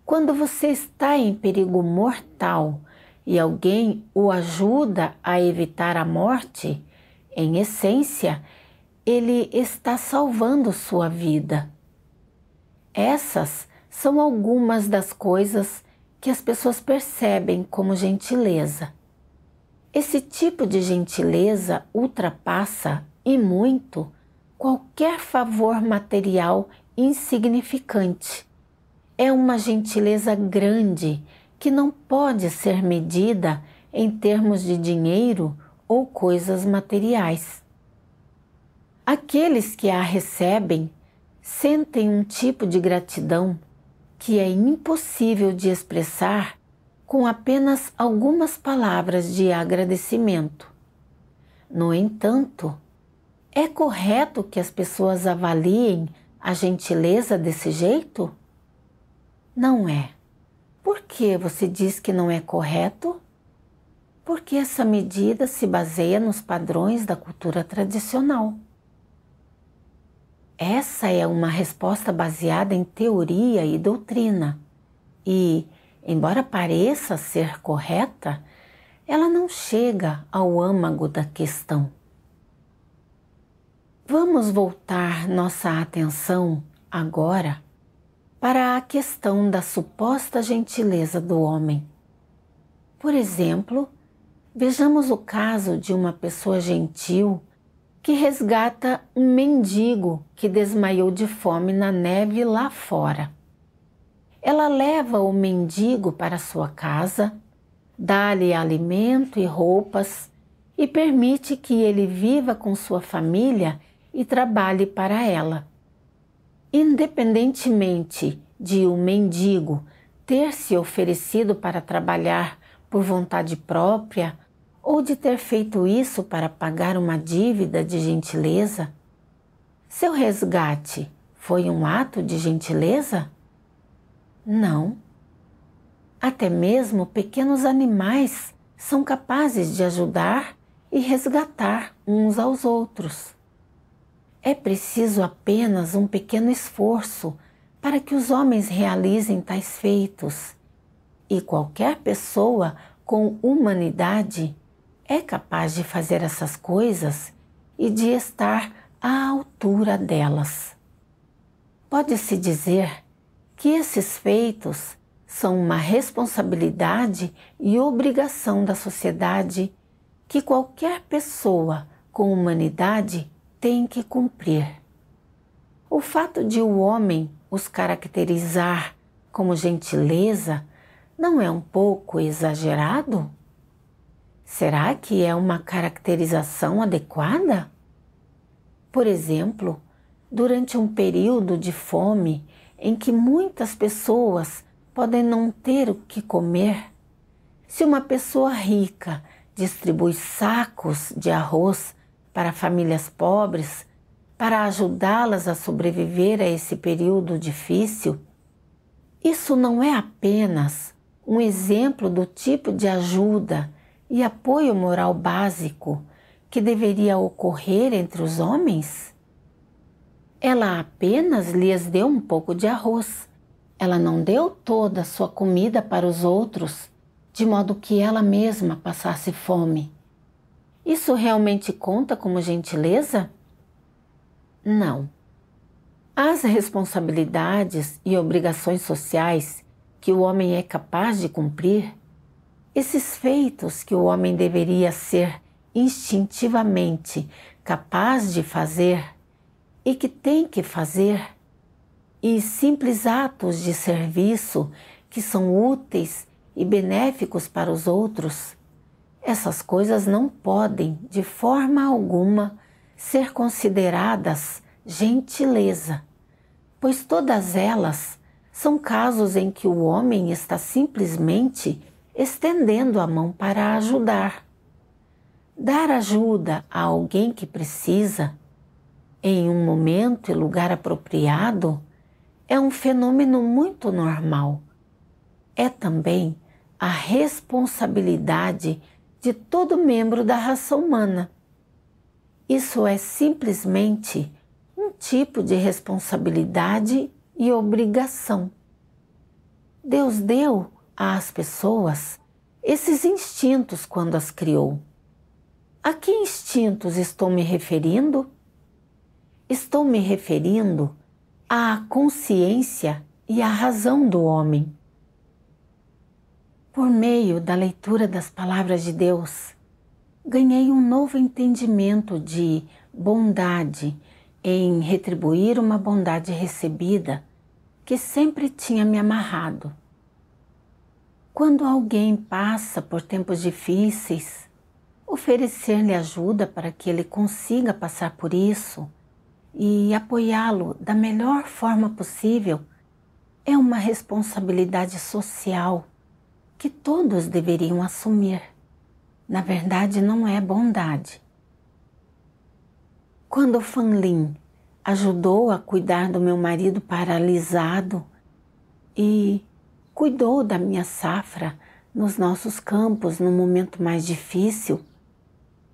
Quando você está em perigo mortal e alguém o ajuda a evitar a morte, em essência, ele está salvando sua vida. Essas são algumas das coisas que as pessoas percebem como gentileza. Esse tipo de gentileza ultrapassa, e muito, qualquer favor material insignificante. É uma gentileza grande que não pode ser medida em termos de dinheiro ou coisas materiais. Aqueles que a recebem sentem um tipo de gratidão que é impossível de expressar com apenas algumas palavras de agradecimento. No entanto, é correto que as pessoas avaliem a gentileza desse jeito? Não é. Por que você diz que não é correto? Porque essa medida se baseia nos padrões da cultura tradicional. Essa é uma resposta baseada em teoria e doutrina, e embora pareça ser correta, ela não chega ao âmago da questão. Vamos voltar nossa atenção agora para a questão da suposta gentileza do homem. Por exemplo, vejamos o caso de uma pessoa gentil que resgata um mendigo que desmaiou de fome na neve lá fora. Ela leva o mendigo para sua casa, dá-lhe alimento e roupas e permite que ele viva com sua família e trabalhe para ela. Independentemente de o um mendigo ter se oferecido para trabalhar por vontade própria ou de ter feito isso para pagar uma dívida de gentileza, seu resgate foi um ato de gentileza? Não. Até mesmo pequenos animais são capazes de ajudar e resgatar uns aos outros. É preciso apenas um pequeno esforço para que os homens realizem tais feitos, e qualquer pessoa com humanidade é capaz de fazer essas coisas e de estar à altura delas. Pode-se dizer que esses feitos são uma responsabilidade e obrigação da sociedade que qualquer pessoa com humanidade tem que cumprir. O fato de o homem os caracterizar como gentileza não é um pouco exagerado? Será que é uma caracterização adequada? Por exemplo, durante um período de fome em que muitas pessoas podem não ter o que comer, se uma pessoa rica distribui sacos de arroz para famílias pobres para ajudá-las a sobreviver a esse período difícil, isso não é apenas um exemplo do tipo de ajuda e apoio moral básico que deveria ocorrer entre os homens? Ela apenas lhes deu um pouco de arroz. Ela não deu toda a sua comida para os outros, de modo que ela mesma passasse fome. Isso realmente conta como gentileza? Não. As responsabilidades e obrigações sociais que o homem é capaz de cumprir, esses feitos que o homem deveria ser instintivamente capaz de fazer, e que tem que fazer, e simples atos de serviço que são úteis e benéficos para os outros. Essas coisas não podem, de forma alguma, ser consideradas gentileza, pois todas elas são casos em que o homem está simplesmente estendendo a mão para ajudar. Dar ajuda a alguém que precisa em um momento e lugar apropriado é um fenômeno muito normal. É também a responsabilidade de todo membro da raça humana. Isso é simplesmente um tipo de responsabilidade e obrigação. Deus deu às pessoas esses instintos quando as criou. A que instintos estou me referindo? estou me referindo à consciência e à razão do homem. Por meio da leitura das palavras de Deus, ganhei um novo entendimento de bondade em retribuir uma bondade recebida que sempre tinha me amarrado. Quando alguém passa por tempos difíceis, oferecer-lhe ajuda para que ele consiga passar por isso e apoiá-lo da melhor forma possível é uma responsabilidade social que todos deveriam assumir. Na verdade, não é bondade. Quando Fanlin ajudou a cuidar do meu marido paralisado e cuidou da minha safra nos nossos campos no momento mais difícil,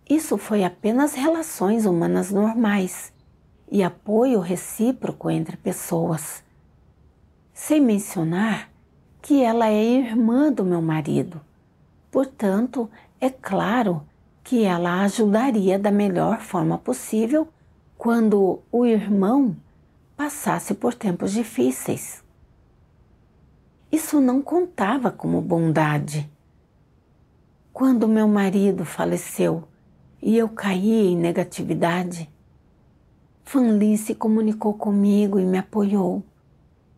isso foi apenas relações humanas normais e apoio recíproco entre pessoas. Sem mencionar que ela é irmã do meu marido. Portanto, é claro que ela ajudaria da melhor forma possível quando o irmão passasse por tempos difíceis. Isso não contava como bondade. Quando meu marido faleceu e eu caí em negatividade, Fanli se comunicou comigo e me apoiou.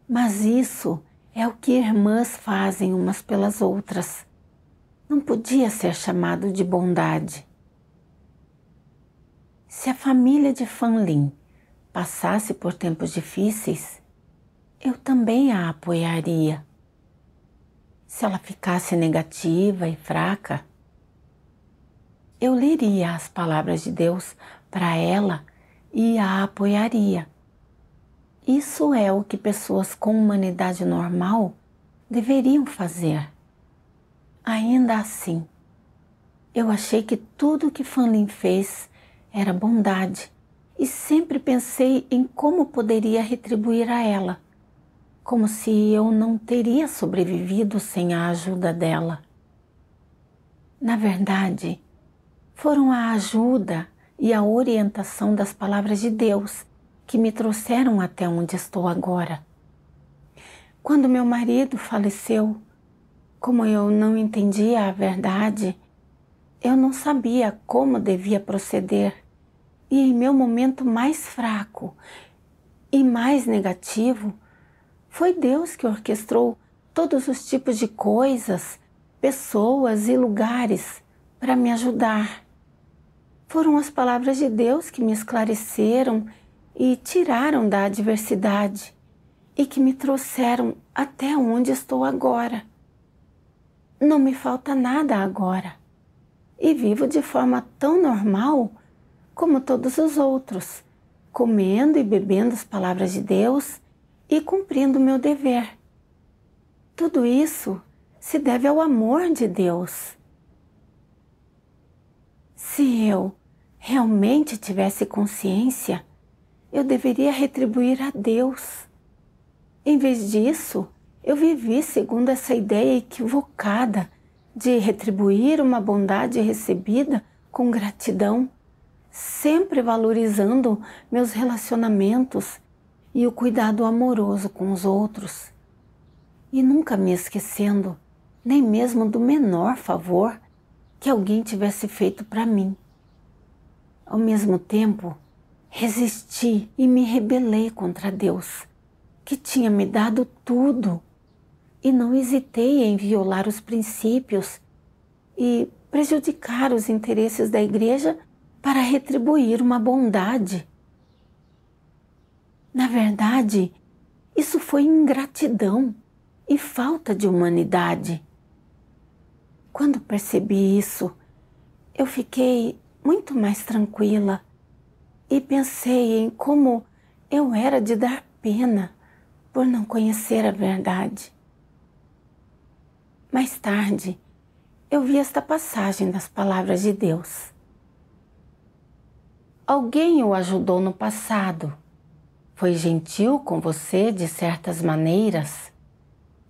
Mas isso é o que irmãs fazem umas pelas outras. Não podia ser chamado de bondade. Se a família de Fanlin passasse por tempos difíceis, eu também a apoiaria. Se ela ficasse negativa e fraca, eu leria as palavras de Deus para ela e a apoiaria. Isso é o que pessoas com humanidade normal deveriam fazer. Ainda assim, eu achei que tudo o que Fanlin fez era bondade e sempre pensei em como poderia retribuir a ela, como se eu não teria sobrevivido sem a ajuda dela. Na verdade, foram a ajuda e a orientação das palavras de Deus que me trouxeram até onde estou agora. Quando meu marido faleceu, como eu não entendia a verdade, eu não sabia como devia proceder. E em meu momento mais fraco e mais negativo, foi Deus que orquestrou todos os tipos de coisas, pessoas e lugares para me ajudar. Foram as palavras de Deus que me esclareceram e tiraram da adversidade e que me trouxeram até onde estou agora. Não me falta nada agora e vivo de forma tão normal como todos os outros, comendo e bebendo as palavras de Deus e cumprindo o meu dever. Tudo isso se deve ao amor de Deus. Se eu realmente tivesse consciência, eu deveria retribuir a Deus. Em vez disso, eu vivi segundo essa ideia equivocada de retribuir uma bondade recebida com gratidão, sempre valorizando meus relacionamentos e o cuidado amoroso com os outros. E nunca me esquecendo, nem mesmo do menor favor que alguém tivesse feito para mim. Ao mesmo tempo, resisti e me rebelei contra Deus, que tinha me dado tudo, e não hesitei em violar os princípios e prejudicar os interesses da igreja para retribuir uma bondade. Na verdade, isso foi ingratidão e falta de humanidade. Quando percebi isso, eu fiquei muito mais tranquila e pensei em como eu era de dar pena por não conhecer a verdade. Mais tarde, eu vi esta passagem das palavras de Deus. Alguém o ajudou no passado, foi gentil com você de certas maneiras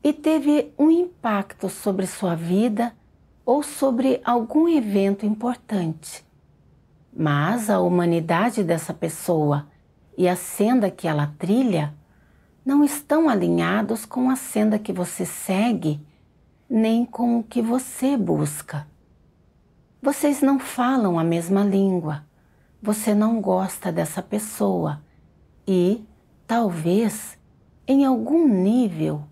e teve um impacto sobre sua vida ou sobre algum evento importante. Mas a humanidade dessa pessoa e a senda que ela trilha não estão alinhados com a senda que você segue, nem com o que você busca. Vocês não falam a mesma língua, você não gosta dessa pessoa e, talvez, em algum nível,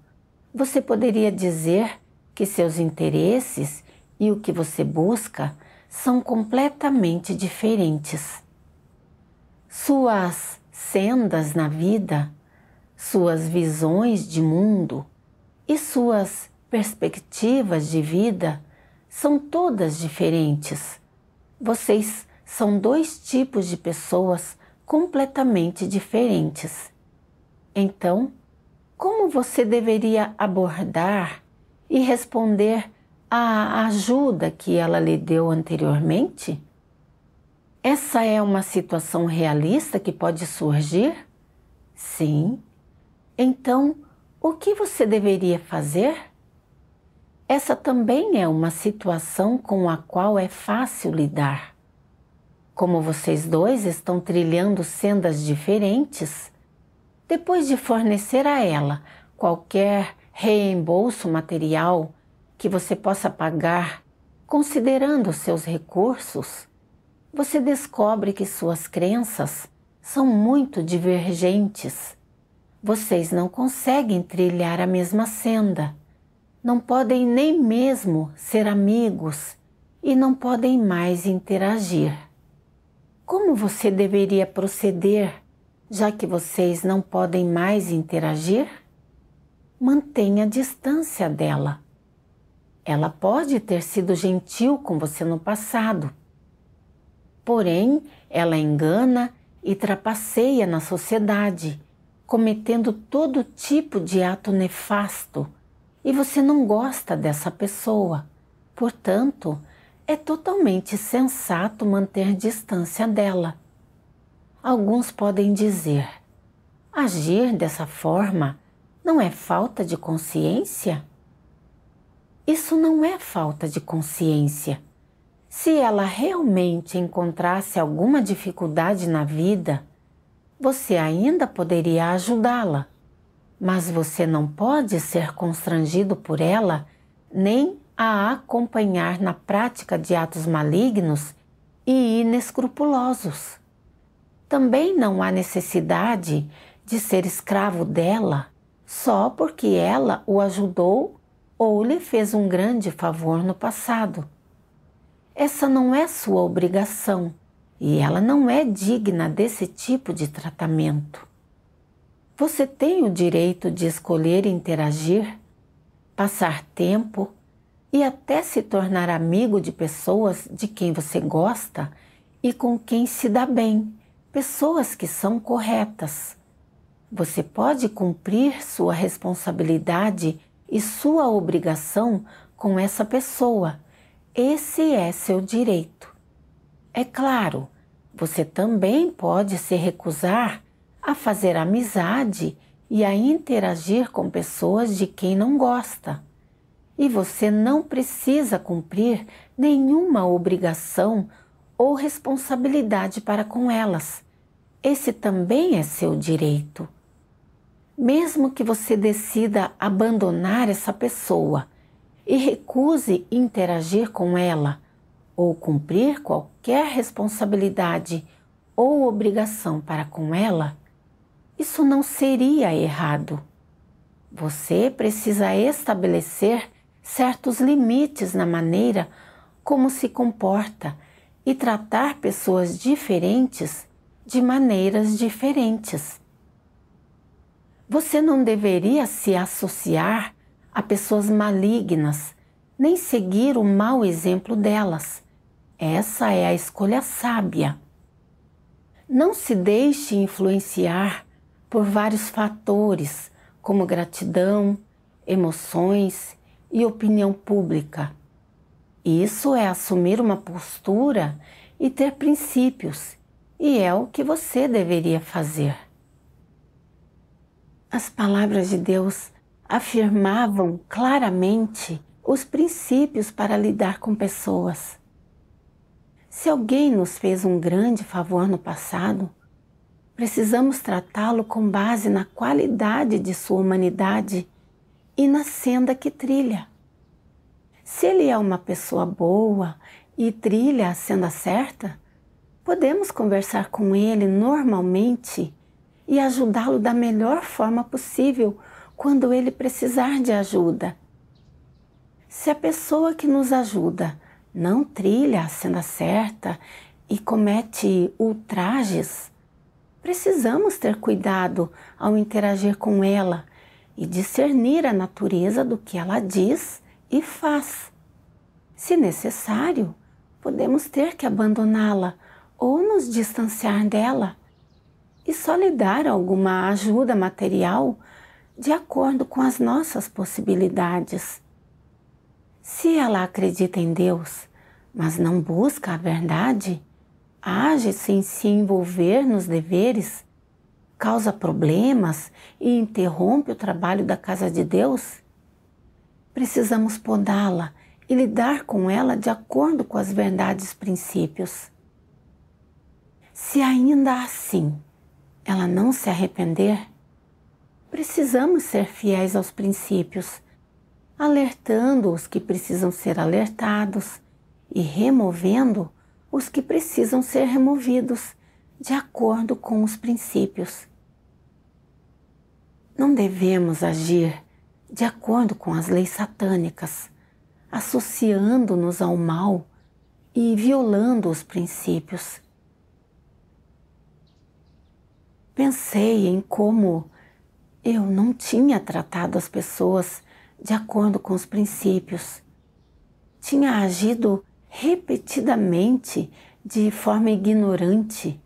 você poderia dizer que seus interesses e o que você busca são completamente diferentes. Suas sendas na vida, suas visões de mundo e suas perspectivas de vida são todas diferentes. Vocês são dois tipos de pessoas completamente diferentes. Então, como você deveria abordar e responder a ajuda que ela lhe deu anteriormente? Essa é uma situação realista que pode surgir? Sim. Então, o que você deveria fazer? Essa também é uma situação com a qual é fácil lidar. Como vocês dois estão trilhando sendas diferentes, depois de fornecer a ela qualquer reembolso material que você possa pagar, considerando seus recursos, você descobre que suas crenças são muito divergentes. Vocês não conseguem trilhar a mesma senda, não podem nem mesmo ser amigos e não podem mais interagir. Como você deveria proceder, já que vocês não podem mais interagir? Mantenha a distância dela ela pode ter sido gentil com você no passado, porém ela engana e trapaceia na sociedade, cometendo todo tipo de ato nefasto e você não gosta dessa pessoa. Portanto, é totalmente sensato manter distância dela. Alguns podem dizer: agir dessa forma não é falta de consciência? Isso não é falta de consciência. Se ela realmente encontrasse alguma dificuldade na vida, você ainda poderia ajudá-la, mas você não pode ser constrangido por ela nem a acompanhar na prática de atos malignos e inescrupulosos. Também não há necessidade de ser escravo dela só porque ela o ajudou ou lhe fez um grande favor no passado. Essa não é sua obrigação e ela não é digna desse tipo de tratamento. Você tem o direito de escolher interagir, passar tempo e até se tornar amigo de pessoas de quem você gosta e com quem se dá bem, pessoas que são corretas. Você pode cumprir sua responsabilidade e sua obrigação com essa pessoa. Esse é seu direito. É claro, você também pode se recusar a fazer amizade e a interagir com pessoas de quem não gosta. E você não precisa cumprir nenhuma obrigação ou responsabilidade para com elas. Esse também é seu direito. Mesmo que você decida abandonar essa pessoa e recuse interagir com ela ou cumprir qualquer responsabilidade ou obrigação para com ela, isso não seria errado. Você precisa estabelecer certos limites na maneira como se comporta e tratar pessoas diferentes de maneiras diferentes. Você não deveria se associar a pessoas malignas, nem seguir o mau exemplo delas. Essa é a escolha sábia. Não se deixe influenciar por vários fatores, como gratidão, emoções e opinião pública. Isso é assumir uma postura e ter princípios, e é o que você deveria fazer. As palavras de Deus afirmavam claramente os princípios para lidar com pessoas. Se alguém nos fez um grande favor no passado, precisamos tratá-lo com base na qualidade de sua humanidade e na senda que trilha. Se ele é uma pessoa boa e trilha a senda certa, podemos conversar com ele normalmente e ajudá-lo da melhor forma possível quando ele precisar de ajuda. Se a pessoa que nos ajuda não trilha a senda certa e comete ultrajes, precisamos ter cuidado ao interagir com ela e discernir a natureza do que ela diz e faz. Se necessário, podemos ter que abandoná-la ou nos distanciar dela e só lhe dar alguma ajuda material de acordo com as nossas possibilidades. Se ela acredita em Deus, mas não busca a verdade, age sem se envolver nos deveres, causa problemas e interrompe o trabalho da casa de Deus, precisamos podá-la e lidar com ela de acordo com as verdades princípios. Se ainda assim ela não se arrepender? Precisamos ser fiéis aos princípios, alertando os que precisam ser alertados e removendo os que precisam ser removidos, de acordo com os princípios. Não devemos agir de acordo com as leis satânicas, associando-nos ao mal e violando os princípios. pensei em como eu não tinha tratado as pessoas de acordo com os princípios. Tinha agido repetidamente de forma ignorante.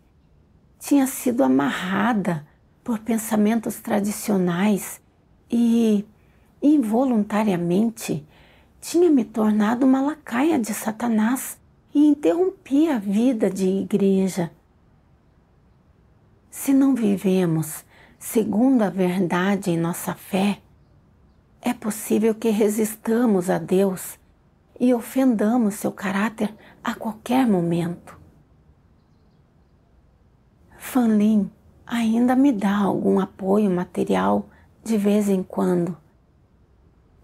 Tinha sido amarrada por pensamentos tradicionais e, involuntariamente, tinha me tornado uma lacaia de Satanás e interrompia a vida de igreja se não vivemos segundo a verdade em nossa fé, é possível que resistamos a Deus e ofendamos seu caráter a qualquer momento. Fanlin ainda me dá algum apoio material de vez em quando,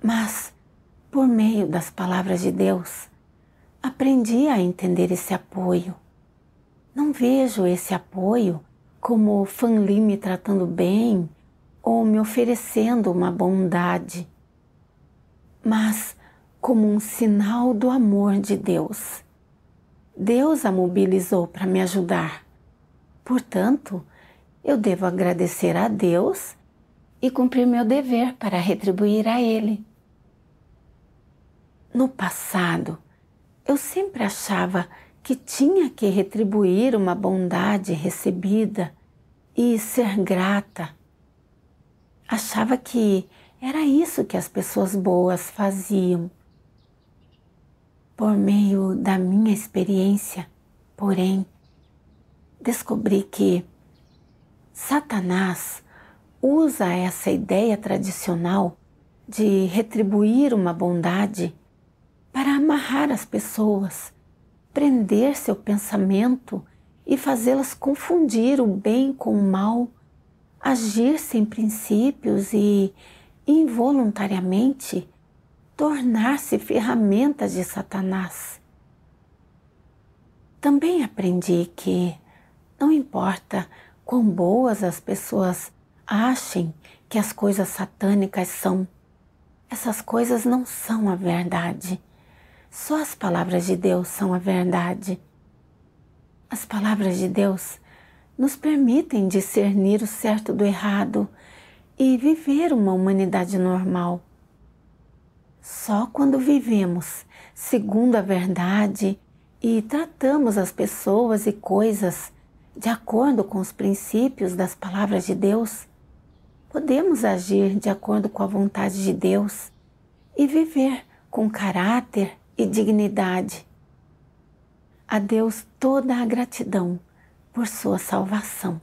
mas, por meio das palavras de Deus, aprendi a entender esse apoio. Não vejo esse apoio como Fan Li me tratando bem ou me oferecendo uma bondade, mas como um sinal do amor de Deus. Deus a mobilizou para me ajudar. Portanto, eu devo agradecer a Deus e cumprir meu dever para retribuir a Ele. No passado, eu sempre achava que tinha que retribuir uma bondade recebida e ser grata. Achava que era isso que as pessoas boas faziam. Por meio da minha experiência, porém, descobri que Satanás usa essa ideia tradicional de retribuir uma bondade para amarrar as pessoas, prender seu pensamento e fazê-las confundir o bem com o mal, agir sem princípios e, involuntariamente, tornar-se ferramentas de Satanás. Também aprendi que não importa quão boas as pessoas achem que as coisas satânicas são, essas coisas não são a verdade. Só as palavras de Deus são a verdade. As palavras de Deus nos permitem discernir o certo do errado e viver uma humanidade normal. Só quando vivemos segundo a verdade e tratamos as pessoas e coisas de acordo com os princípios das palavras de Deus, podemos agir de acordo com a vontade de Deus e viver com caráter e dignidade a Deus toda a gratidão por sua salvação.